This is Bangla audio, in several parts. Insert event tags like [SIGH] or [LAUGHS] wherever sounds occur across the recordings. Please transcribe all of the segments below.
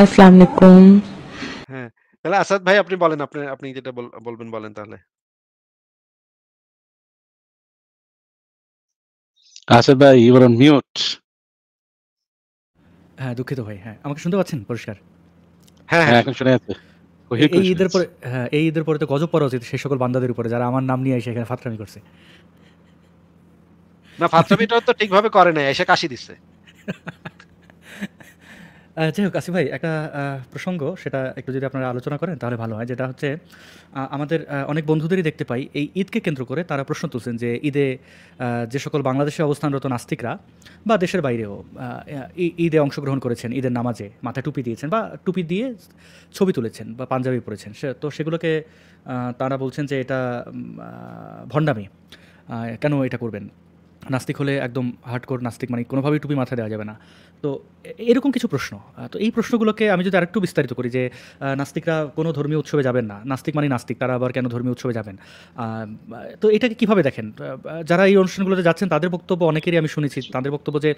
আসসালামু আলাইকুম হ্যাঁ তাহলে আসাদ ভাই আপনি বলেন আপনি আপনি যেটা বলবেন বলেন তাহলে আসাদ ভাই ইউ আর অন মিউট হ্যাঁ দুঃখিত ভাই হ্যাঁ আমাকে শুনতে পাচ্ছেন পরিষ্কার হ্যাঁ হ্যাঁ, হ্যাঁ এখন শোনা যাচ্ছে এই ঈদের পরে হ্যাঁ এই ঈদের পরে তো গজব পড়া উচিত সেই সকল বান্দাদের উপরে যারা আমার নাম নিয়ে এসে এখানে ফাতরামি করছে না ফাতরামিটা তো ঠিকভাবে করে নাই এসে কাশি দিচ্ছে [LAUGHS] যাই হোক আসিফ ভাই একটা প্রসঙ্গ সেটা একটু যদি আপনারা আলোচনা করেন তাহলে ভালো হয় যেটা হচ্ছে আমাদের অনেক বন্ধুদেরই দেখতে পাই এই ঈদকে কেন্দ্র করে তারা প্রশ্ন তুলছেন যে ঈদে যে সকল বাংলাদেশে অবস্থানরত নাস্তিকরা বা দেশের বাইরেও ঈদে অংশগ্রহণ করেছেন ঈদের নামাজে মাথায় টুপি দিয়েছেন বা টুপি দিয়ে ছবি তুলেছেন বা পাঞ্জাবি পরেছেন সে তো সেগুলোকে তারা বলছেন যে এটা ভণ্ডামি কেন এটা করবেন নাস্তিক হলে একদম হার্ডকোর নাস্তিক মানে কোনোভাবেই টুপি মাথায় দেওয়া যাবে না তো এরকম কিছু প্রশ্ন তো এই প্রশ্নগুলোকে আমি যদি আরেকটু বিস্তারিত করি যে নাস্তিকরা কোনো ধর্মীয় উৎসবে যাবেন না নাস্তিক মানে নাস্তিক তারা আবার কেন ধর্মীয় উৎসবে যাবেন তো এটাকে কিভাবে দেখেন যারা এই অনুষ্ঠানগুলোতে যাচ্ছেন তাদের বক্তব্য অনেকেরই আমি শুনেছি তাদের বক্তব্য যে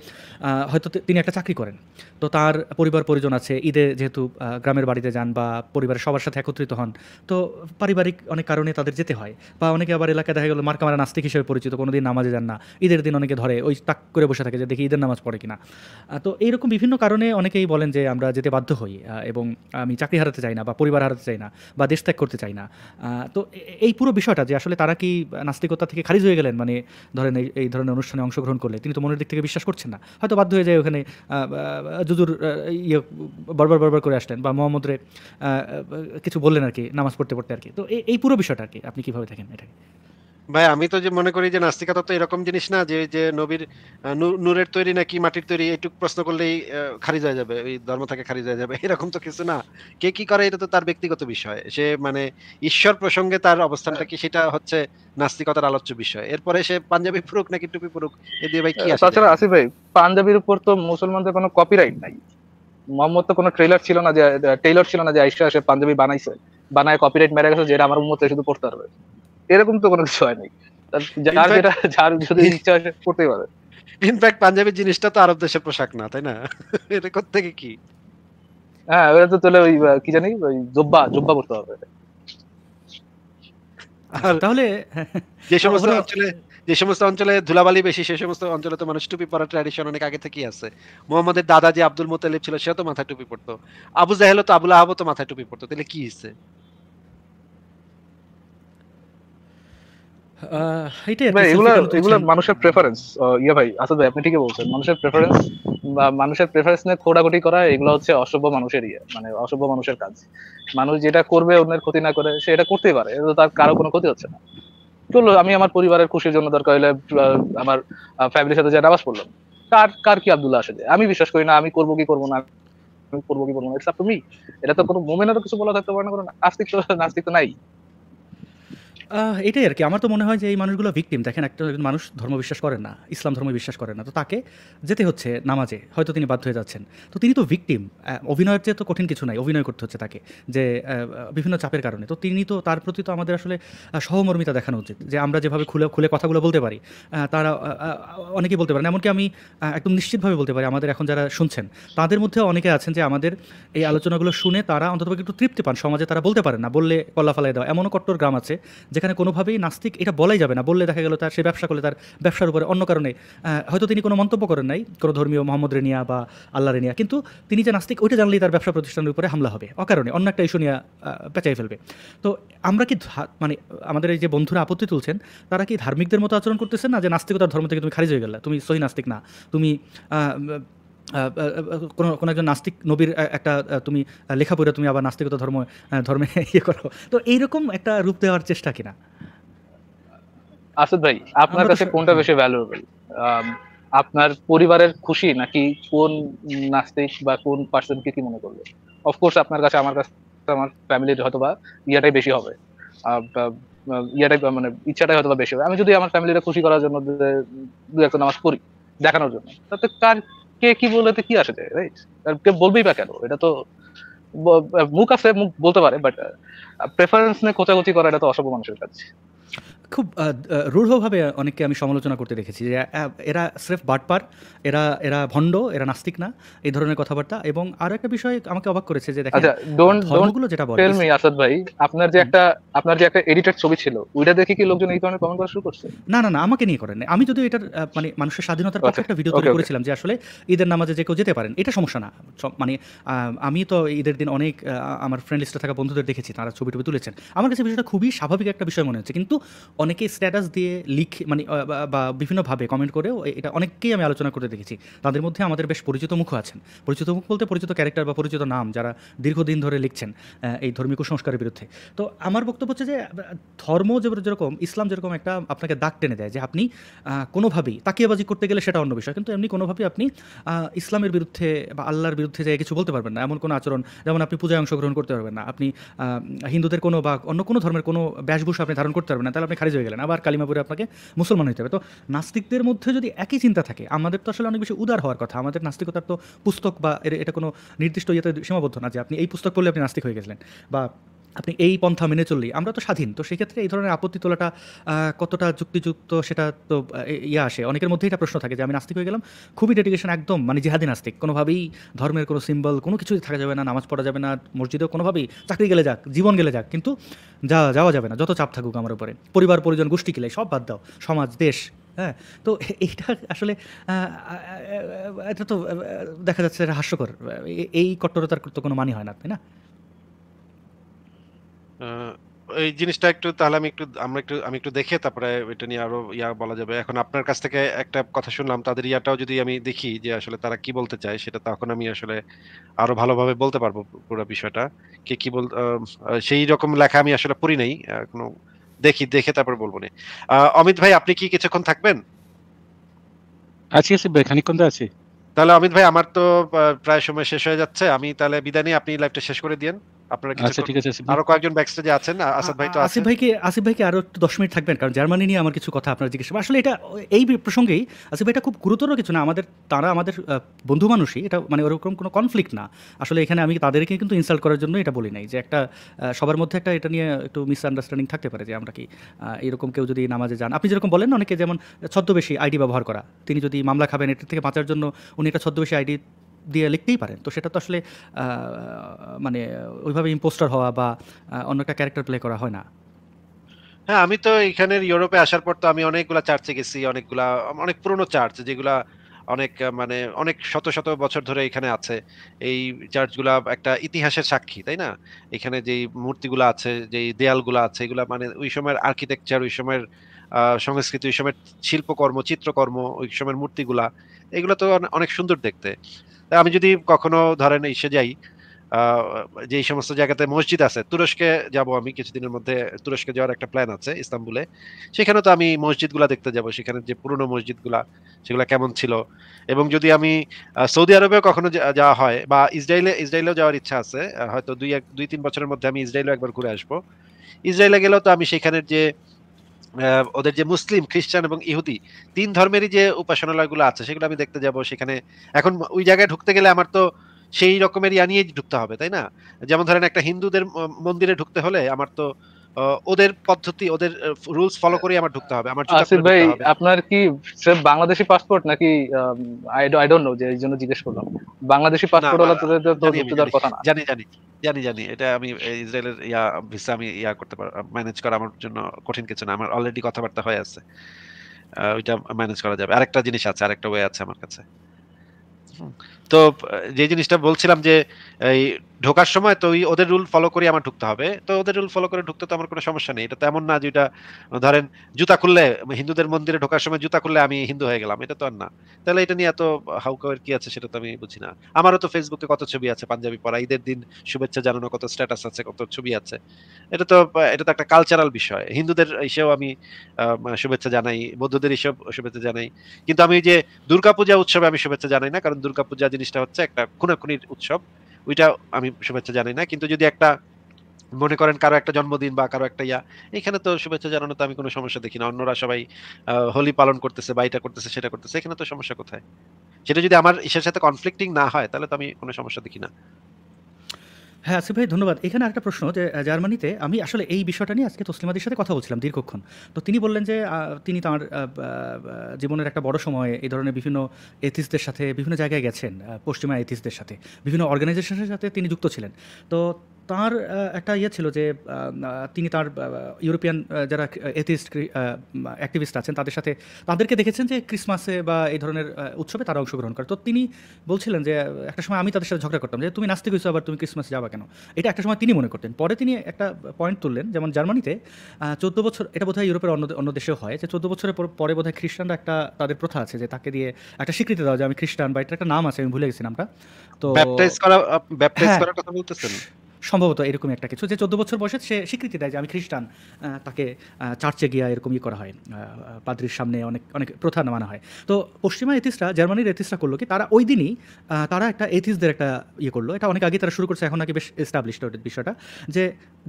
হয়তো তিনি একটা চাকরি করেন তো তার পরিবার পরিজন আছে ঈদে যেহেতু গ্রামের বাড়িতে যান বা পরিবারের সবার সাথে একত্রিত হন তো পারিবারিক অনেক কারণে তাদের যেতে হয় বা অনেকে আবার এলাকায় দেখা গেলো মার্কামারা নাস্তিক হিসেবে পরিচিত কোনো দিন নামাজে যান না ঈদের দিন অনেকে ধরে ওই তাক করে বসে থাকে যে দেখি ঈদের নামাজ পড়ে কিনা তো তো এইরকম বিভিন্ন কারণে অনেকেই বলেন যে আমরা যেতে বাধ্য হই এবং আমি চাকরি হারাতে চাই না বা পরিবার হারাতে চাই না বা দেশ ত্যাগ করতে চাই না তো এই পুরো বিষয়টা যে আসলে তারা কি নাস্তিকতা থেকে খারিজ হয়ে গেলেন মানে ধরেন এই ধরনের অনুষ্ঠানে অংশগ্রহণ করলে তিনি তো মনের দিক থেকে বিশ্বাস করছেন না হয়তো বাধ্য হয়ে যায় ওখানে যদুর ইয়ে বরবার বরবার করে আসলেন বা মোহাম্মদ কিছু বললেন আর কি নামাজ পড়তে পড়তে আর কি তো এই পুরো বিষয়টা আর কি আপনি কীভাবে থাকেন এটাকে ভাই আমি তো যে মনে করি যে নাস্তিকতা তো এরকম জিনিস না যে যে নবীর নূরের তৈরি নাকি মাটির তৈরি এইটুক প্রশ্ন করলেই খারিজ হয়ে যাবে ওই ধর্ম থেকে খারিজ হয়ে যাবে এরকম তো কিছু না কে কি করে এটা তো তার ব্যক্তিগত বিষয় সে মানে ঈশ্বর প্রসঙ্গে তার অবস্থানটা কি সেটা হচ্ছে নাস্তিকতার আলোচ্য বিষয় এরপরে সে পাঞ্জাবি পুরুক নাকি টুপি পুরুক এ দিয়ে ভাই কি আছে তাছাড়া আসিফ ভাই পাঞ্জাবির উপর তো মুসলমানদের কোনো কপিরাইট নাই মোহাম্মদ তো কোনো ট্রেলার ছিল না যে টেইলর ছিল না যে আইসা এসে পাঞ্জাবি বানাইছে বানায় কপিরাইট মেরে গেছে যেটা আমার উম্মতে শুধু পড়তে পারবে এরকম তো কোনো কিছু হয় নাই যার যেটা যার যদি ইচ্ছা করতে পারে ইনফ্যাক্ট পাঞ্জাবি জিনিসটা তো আরব দেশের পোশাক না তাই না এটা থেকে কি হ্যাঁ ওরা তো তাহলে ওই কি জানি ওই জব্বা জব্বা করতে হবে আর তাহলে যে সমস্ত অঞ্চলে যে সমস্ত অঞ্চলে ধুলাবালি বেশি সেই সমস্ত অঞ্চলে তো মানুষ টুপি পরার ট্র্যাডিশন অনেক আগে থেকেই আছে মোহাম্মদের দাদা যে আব্দুল মোতালিব ছিল সে তো মাথায় টুপি পড়তো আবু জাহেল তো আবুল আহাবও তো মাথায় টুপি পড়তো তাহলে কি হচ্ছে মানে মানুষের প্রেফারেন্স ইয়ে ভাই আসাদ ভাই আপনি ঠিকই বলছেন মানুষের প্রেফারেন্স বা মানুষের প্রেফারেন্স নিয়ে খোড়াখুটি করা এগুলো হচ্ছে অসভ্য মানুষের ইয়ে মানে অসভ্য মানুষের কাজ মানুষ যেটা করবে অন্যের ক্ষতি না করে সে এটা করতেই পারে তার কারো কোনো ক্ষতি হচ্ছে না আমি আমার পরিবারের খুশির জন্য দরকার হলে আমার ফ্যামিলির সাথে যা নামাজ পড়লাম কার কার কি আব্দুল্লাহ আসে আমি বিশ্বাস করি না আমি করবো কি করবো না আমি করবো কি করবো না ইটস আপ টু মি এটা তো কোনো মোমেনেরও কিছু বলা থাকতে পারে না কোনো নাস্তিক তো নাস্তিক তো নাই এটাই আর কি আমার তো মনে হয় যে এই মানুষগুলো ভিকটিম দেখেন একটা মানুষ ধর্ম বিশ্বাস করেন না ইসলাম ধর্ম বিশ্বাস করেন না তো তাকে যেতে হচ্ছে নামাজে হয়তো তিনি বাধ্য হয়ে যাচ্ছেন তো তিনি তো ভিকটিম অভিনয়ের চেয়ে তো কঠিন কিছু নাই অভিনয় করতে হচ্ছে তাকে যে বিভিন্ন চাপের কারণে তো তিনি তো তার প্রতি তো আমাদের আসলে সহমর্মিতা দেখানো উচিত যে আমরা যেভাবে খুলে খুলে কথাগুলো বলতে পারি তারা অনেকেই বলতে পারেন এমনকি আমি একদম নিশ্চিতভাবে বলতে পারি আমাদের এখন যারা শুনছেন তাদের মধ্যে অনেকে আছেন যে আমাদের এই আলোচনাগুলো শুনে তারা অন্তত একটু তৃপ্তি পান সমাজে তারা বলতে পারেন না বললে কল্লা ফালাই দেওয়া এমনও কট্টর গ্রাম আছে যে যেখানে কোনোভাবেই নাস্তিক এটা বলাই যাবে না বললে দেখা গেল তার সে ব্যবসা করলে তার ব্যবসার উপরে অন্য কারণে হয়তো তিনি কোনো মন্তব্য করেন নাই কোনো ধর্মীয় মোহাম্মদ রেনিয়া বা আল্লাহ রেনিয়া কিন্তু তিনি যে নাস্তিক ওইটা জানলেই তার ব্যবসা প্রতিষ্ঠানের উপরে হামলা হবে অকারণে অন্য একটা ইস্যু নিয়ে পেঁচাই ফেলবে তো আমরা কি মানে আমাদের এই যে বন্ধুরা আপত্তি তুলছেন তারা কি ধার্মিকদের মতো আচরণ করতেছেন না যে নাস্তিকতার ধর্ম থেকে তুমি খারিজ হয়ে গেলে তুমি সহি নাস্তিক না তুমি কোনো কোনো একজন নাস্তিক নবীর একটা তুমি লেখা পড়ে তুমি আবার নাস্তিকতা ধর্ম ধর্মে [LAUGHS] ইয়ে করো তো এইরকম একটা রূপ দেওয়ার চেষ্টা কিনা আসাদ ভাই আপনার কাছে কোনটা বেশি ভ্যালুয়েবল আপনার পরিবারের খুশি নাকি কোন নাস্তিক বা কোন কে কি মনে করবে অফকোর্স আপনার কাছে আমার কাছে আমার ফ্যামিলির হয়তো বা ইয়াটাই বেশি হবে ইয়াটাই মানে ইচ্ছাটাই হয়তো বা বেশি হবে আমি যদি আমার ফ্যামিলিটা খুশি করার জন্য দু একটা নামাজ পড়ি দেখানোর জন্য তাতে কার কে কি বলে কি আসে যায় রাইট কে বলবেই বা কেন এটা তো মুখ আছে মুখ বলতে পারে বাট প্রেফারেন্স নিয়ে কোচাকুচি করা এটা তো অসভ্য মানুষের কাছে খুব রূঢ়ভাবে অনেককে আমি সমালোচনা করতে দেখেছি যে এরা স্রেফ বাটপার এরা এরা ভণ্ড এরা নাস্তিক না এই ধরনের কথাবার্তা এবং আরো একটা বিষয় আমাকে অবাক করেছে যে আচ্ছা, ধর্মগুলো যেটা আসাদ ভাই আপনার যে একটা আপনার যে একটা এডিটেড ছবি ছিল ওইটা দেখে কি লোকজন এই ধরনের কমেন্ট করা শুরু করছে না না না আমাকে নিয়ে করেন আমি যদি এটার মানে মানুষের স্বাধীনতার পক্ষে আচ্ছা, একটা ভিডিও তৈরি করেছিলাম যে আসলে ঈদের নামাজে যে কেউ যেতে পারেন এটা সমস্যা না মানে আমি তো ঈদের দিন অনেক আমার ফ্রেন্ড লিস্টে থাকা বন্ধুদের দেখেছি তারা ছবি টবি তুলেছেন আমার কাছে বিষয়টা খুবই স্বাভাবিক একটা বিষয় মনে হচ্ছে কিন্তু অনেকেই স্ট্যাটাস দিয়ে লিখে মানে বা বিভিন্নভাবে কমেন্ট করেও এটা অনেককেই আমি আলোচনা করতে দেখেছি তাদের মধ্যে আমাদের বেশ পরিচিত মুখও আছেন পরিচিত মুখ বলতে পরিচিত ক্যারেক্টার বা পরিচিত নাম যারা দীর্ঘদিন ধরে লিখছেন এই ধর্মীয় কুসংস্কারের বিরুদ্ধে তো আমার বক্তব্য হচ্ছে যে ধর্ম যেরকম ইসলাম যেরকম একটা আপনাকে দাগ টেনে দেয় যে আপনি কোনোভাবেই তাকিয়াবাজি করতে গেলে সেটা অন্য বিষয় কিন্তু এমনি কোনোভাবেই আপনি ইসলামের বিরুদ্ধে বা আল্লাহর বিরুদ্ধে যে কিছু বলতে পারবেন না এমন কোনো আচরণ যেমন আপনি পূজায় অংশগ্রহণ করতে পারবেন না আপনি হিন্দুদের কোনো বা অন্য কোনো ধর্মের কোনো বেশভূষা আপনি ধারণ করতে পারবেন না না তাহলে আপনি খারিজ হয়ে গেলেন আবার কালিমাপুরে আপনাকে মুসলমান হতে হবে তো নাস্তিকদের মধ্যে যদি একই চিন্তা থাকে আমাদের তো আসলে অনেক বেশি উদার হওয়ার কথা আমাদের নাস্তিকতার তো পুস্তক বা এটা কোনো নির্দিষ্ট ইয়েতে সীমাবদ্ধ না যে আপনি এই পুস্তক পড়লে আপনি নাস্তিক হয়ে গেছিলেন বা আপনি এই পন্থা মেনে চললি আমরা তো স্বাধীন তো সেক্ষেত্রে এই ধরনের আপত্তি তোলাটা কতটা যুক্তিযুক্ত সেটা তো ইয়ে আসে অনেকের মধ্যেই এটা প্রশ্ন থাকে যে আমি নাস্তিক হয়ে গেলাম খুবই ডেডিকেশন একদম মানে জিহাদি নাস্তিক কোনোভাবেই ধর্মের কোনো সিম্বল কোনো কিছুই থাকা যাবে না নামাজ পড়া যাবে না মসজিদেও কোনোভাবেই চাকরি গেলে যাক জীবন গেলে যাক কিন্তু যা যাওয়া যাবে না যত চাপ থাকুক আমার উপরে পরিবার পরিজন গোষ্ঠী কিলে সব বাদ দাও সমাজ দেশ হ্যাঁ তো এইটা আসলে এটা তো দেখা যাচ্ছে হাস্যকর এই কট্টরতার তো কোনো মানি হয় না তাই না এই জিনিসটা একটু তাহলে আমি একটু আমরা একটু আমি একটু দেখে তারপরে এটা নিয়ে আরো ইয়া বলা যাবে এখন আপনার কাছ থেকে একটা কথা শুনলাম তাদের ইয়াটাও যদি আমি দেখি যে আসলে তারা কি বলতে চায় সেটা তখন আমি আসলে আরো ভালোভাবে বলতে পারবো পুরো বিষয়টা কে কি বল সেই রকম লেখা আমি আসলে পড়ি নাই এখনো দেখি দেখে তারপর বলবো না অমিত ভাই আপনি কি কিছুক্ষণ থাকবেন আছি আছি খানিকক্ষণ তো আছি তাহলে অমিত ভাই আমার তো প্রায় সময় শেষ হয়ে যাচ্ছে আমি তাহলে বিদায় নিয়ে আপনি লাইভটা শেষ করে দিয়েন আচ্ছা, আচ্ছা, জার্মানি নিয়ে আমার কিছু কথা এই আসিফ ভাই খুব গুরুতর কিছু না আমাদের তারা আমাদের বন্ধু মানুষই এটা মানে ওরকম কনফ্লিক্ট না আসলে এখানে আমি তাদেরকে কিন্তু ইনসাল্ট করার জন্য এটা বলি নাই যে একটা সবার মধ্যে একটা এটা নিয়ে একটু মিস আন্ডারস্ট্যান্ডিং থাকতে পারে যে আমরা কি এরকম কেউ যদি নামাজে যান আপনি যেরকম বলেন অনেকে যেমন ছদ্মবেশী আইডি ব্যবহার করা তিনি যদি মামলা খাবেন এটা থেকে বাঁচার জন্য উনি একটা ছদ্মবেশী আইডি দিয়ে লিখতেই পারেন তো সেটা তো আসলে মানে ওইভাবে ইম্পোস্টার হওয়া বা অন্য একটা ক্যারেক্টার প্লে করা হয় না হ্যাঁ আমি তো এখানে ইউরোপে আসার পর তো আমি অনেকগুলা চার্চে গেছি অনেকগুলা অনেক পুরনো চার্চ যেগুলা অনেক মানে অনেক শত শত বছর ধরে এখানে আছে এই চার্চগুলা একটা ইতিহাসের সাক্ষী তাই না এখানে যেই মূর্তিগুলো আছে যেই দেয়ালগুলো আছে এগুলা মানে ওই সময়ের আর্কিটেকচার ওই সময়ের সংস্কৃতি ওই সময়ের শিল্পকর্ম চিত্রকর্ম ওই সময়ের মূর্তিগুলা এগুলো তো অনেক সুন্দর দেখতে আমি যদি কখনো ধরেন এসে যাই যে সমস্ত জায়গাতে মসজিদ আছে তুরস্কে যাব আমি কিছুদিনের মধ্যে তুরস্কে যাওয়ার একটা প্ল্যান আছে ইস্তাম্বুলে সেখানে তো আমি মসজিদগুলা দেখতে যাব সেখানে যে পুরনো মসজিদগুলা সেগুলা কেমন ছিল এবং যদি আমি সৌদি আরবেও কখনো যাওয়া হয় বা ইসরায়েলে ইসরায়েলেও যাওয়ার ইচ্ছা আছে হয়তো দুই এক দুই তিন বছরের মধ্যে আমি ইসরায়েলও একবার ঘুরে আসবো ইসরায়েলে গেলেও তো আমি সেখানের যে ওদের যে মুসলিম খ্রিস্টান এবং ইহুদি তিন ধর্মেরই যে উপাসনালয়গুলো আছে সেগুলো আমি দেখতে যাব সেখানে এখন ওই জায়গায় ঢুকতে গেলে আমার তো সেই রকমেরই আনিয়ে নিয়েই ঢুকতে হবে তাই না যেমন ধরেন একটা হিন্দুদের মন্দিরে ঢুকতে হলে আমার তো ওদের পদ্ধতি ওদের রুলস ফলো করে আমার ঢুকতে হবে আমার আসিফ ভাই আপনার কি স্রেফ বাংলাদেশি পাসপোর্ট নাকি আই আই ডোন্ট নো যে এই জন্য জিজ্ঞেস করলাম বাংলাদেশি পাসপোর্ট হলে তোদের তো ঢুকতে দেওয়ার কথা না জানি জানি জানি জানি এটা আমি ইসরায়েলের ইয়া ভিসা আমি ইয়া করতে পার ম্যানেজ করা আমার জন্য কঠিন কিছু না আমার অলরেডি কথাবার্তা হয়ে আছে ওইটা ম্যানেজ করা যাবে আরেকটা জিনিস আছে আরেকটা ওয়ে আছে আমার কাছে তো যে জিনিসটা বলছিলাম যে এই ঢোকার সময় তো ওই ওদের রুল ফলো করে আমার ঢুকতে হবে তো ওদের রুল ফলো করে ঢুকতে তো আমার কোনো সমস্যা নেই এটা তো এমন না যে এটা ধরেন জুতা খুললে হিন্দুদের মন্দিরে ঢোকার সময় জুতা খুললে আমি হিন্দু হয়ে গেলাম এটা তো আর না তাহলে এটা নিয়ে এত হাউকাওয়ের কি আছে সেটা তো আমি বুঝি না আমারও তো ফেসবুকে কত ছবি আছে পাঞ্জাবি পরা ঈদের দিন শুভেচ্ছা জানানো কত স্ট্যাটাস আছে কত ছবি আছে এটা তো এটা তো একটা কালচারাল বিষয় হিন্দুদের এসেও আমি মানে শুভেচ্ছা জানাই বৌদ্ধদের এসেও শুভেচ্ছা জানাই কিন্তু আমি যে দুর্গাপূজা উৎসবে আমি শুভেচ্ছা জানাই না কারণ দুর্গাপূজা জিনিসটা হচ্ছে একটা খুনাখুনির উৎসব ওইটা আমি শুভেচ্ছা জানি না কিন্তু যদি একটা মনে করেন কারো একটা জন্মদিন বা কারো একটা ইয়া এখানে তো শুভেচ্ছা জানানো তো আমি কোনো সমস্যা দেখি না অন্যরা সবাই হোলি পালন করতেছে বা এটা করতেছে সেটা করতেছে এখানে তো সমস্যা কোথায় সেটা যদি আমার ইসের সাথে কনফ্লিক্টিং না হয় তাহলে তো আমি কোনো সমস্যা দেখি না হ্যাঁ আসিফ ভাই ধন্যবাদ এখানে একটা প্রশ্ন যে জার্মানিতে আমি আসলে এই বিষয়টা নিয়ে আজকে তসলিমাদের সাথে কথা বলছিলাম দীর্ঘক্ষণ তো তিনি বললেন যে তিনি তাঁর জীবনের একটা বড় সময়ে এই ধরনের বিভিন্ন এথিসদের সাথে বিভিন্ন জায়গায় গেছেন পশ্চিমা এথিসদের সাথে বিভিন্ন অর্গানাইজেশনের সাথে তিনি যুক্ত ছিলেন তো তার একটা ইয়ে ছিল যে তিনি তার ইউরোপিয়ান যারা এথিস্ট অ্যাক্টিভিস্ট আছেন তাদের সাথে তাদেরকে দেখেছেন যে ক্রিসমাসে বা এই ধরনের উৎসবে তারা অংশগ্রহণ করে তো তিনি বলছিলেন যে একটা সময় আমি তাদের সাথে ঝগড়া করতাম যে তুমি নাস্তিক হয়েছো আবার তুমি ক্রিসমাসে যাবা কেন এটা একটা সময় তিনি মনে করতেন পরে তিনি একটা পয়েন্ট তুললেন যেমন জার্মানিতে চোদ্দ বছর এটা বোধহয় ইউরোপের অন্য অন্য দেশেও হয় যে চোদ্দ বছরের পরে বোধহয় খ্রিস্টানরা একটা তাদের প্রথা আছে যে তাকে দিয়ে একটা স্বীকৃতি দেওয়া যে আমি খ্রিস্টান বা এটা একটা নাম আছে আমি ভুলে গেছি নামটা তো সম্ভবত এরকম একটা কিছু যে চোদ্দ বছর বয়সে সে স্বীকৃতি দেয় যে আমি খ্রিস্টান তাকে চার্চে গিয়া এরকম করা হয় পাদ্রির সামনে অনেক অনেক প্রথা মানা হয় তো পশ্চিমা এথিসরা জার্মানির এথিসরা করলো কি তারা ওই দিনই তারা একটা এথিসদের একটা ইয়ে করলো এটা অনেক আগে তারা শুরু করছে এখন নাকি বেশ এস্টাবলিশড বিষয়টা যে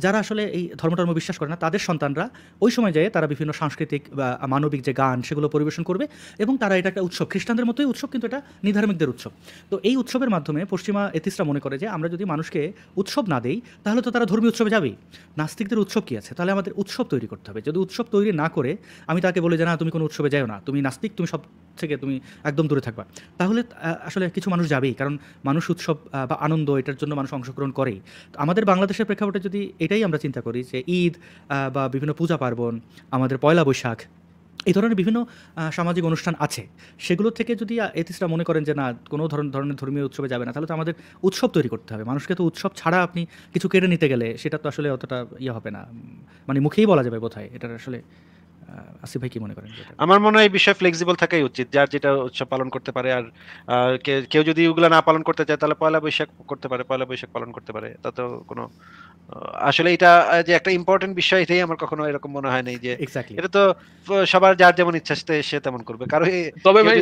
যারা আসলে এই ধর্ম ধর্ম বিশ্বাস করে না তাদের সন্তানরা ওই সময় যায় তারা বিভিন্ন সাংস্কৃতিক বা মানবিক যে গান সেগুলো পরিবেশন করবে এবং তারা এটা একটা উৎসব খ্রিস্টানদের মতোই উৎসব কিন্তু এটা নিধার্মিকদের উৎসব তো এই উৎসবের মাধ্যমে পশ্চিমা এথিসরা মনে করে যে আমরা যদি মানুষকে উৎসব না দেই তাহলে তো তারা ধর্মীয় উৎসবে যাবেই নাস্তিকদের উৎসব কী আছে তাহলে আমাদের উৎসব তৈরি করতে হবে যদি উৎসব তৈরি না করে আমি তাকে বলি যে না তুমি কোনো উৎসবে যাও না তুমি নাস্তিক তুমি সব থেকে তুমি একদম দূরে থাকবা তাহলে আসলে কিছু মানুষ যাবেই কারণ মানুষ উৎসব বা আনন্দ এটার জন্য মানুষ অংশগ্রহণ করেই আমাদের বাংলাদেশের প্রেক্ষাপটে যদি এটাই আমরা চিন্তা করি যে ঈদ বা বিভিন্ন পূজা পার্বণ আমাদের পয়লা বৈশাখ এই ধরনের বিভিন্ন সামাজিক অনুষ্ঠান আছে সেগুলো থেকে যদি এতিসরা মনে করেন যে না কোনো ধরনের ধরনের ধর্মীয় উৎসবে যাবে না তাহলে তো আমাদের উৎসব তৈরি করতে হবে মানুষকে তো উৎসব ছাড়া আপনি কিছু কেড়ে নিতে গেলে সেটা তো আসলে অতটা ইয়ে হবে না মানে মুখেই বলা যাবে বোধহয় এটা আসলে আসিফ ভাই কি মনে করেন আমার মনে হয় এই বিষয়ে ফ্লেক্সিবল থাকাই উচিত যার যেটা উৎসব পালন করতে পারে আর কেউ যদি ওগুলো না পালন করতে চায় তাহলে পয়লা বৈশাখ করতে পারে পয়লা বৈশাখ পালন করতে পারে তাতেও কোনো আসলে এটা যে একটা ইম্পর্টেন্ট বিষয় এটাই আমার কখনো এরকম মনে হয় নাই যে এটা তো সবার যার যেমন ইচ্ছা সে তেমন করবে কারণ তবে ভাই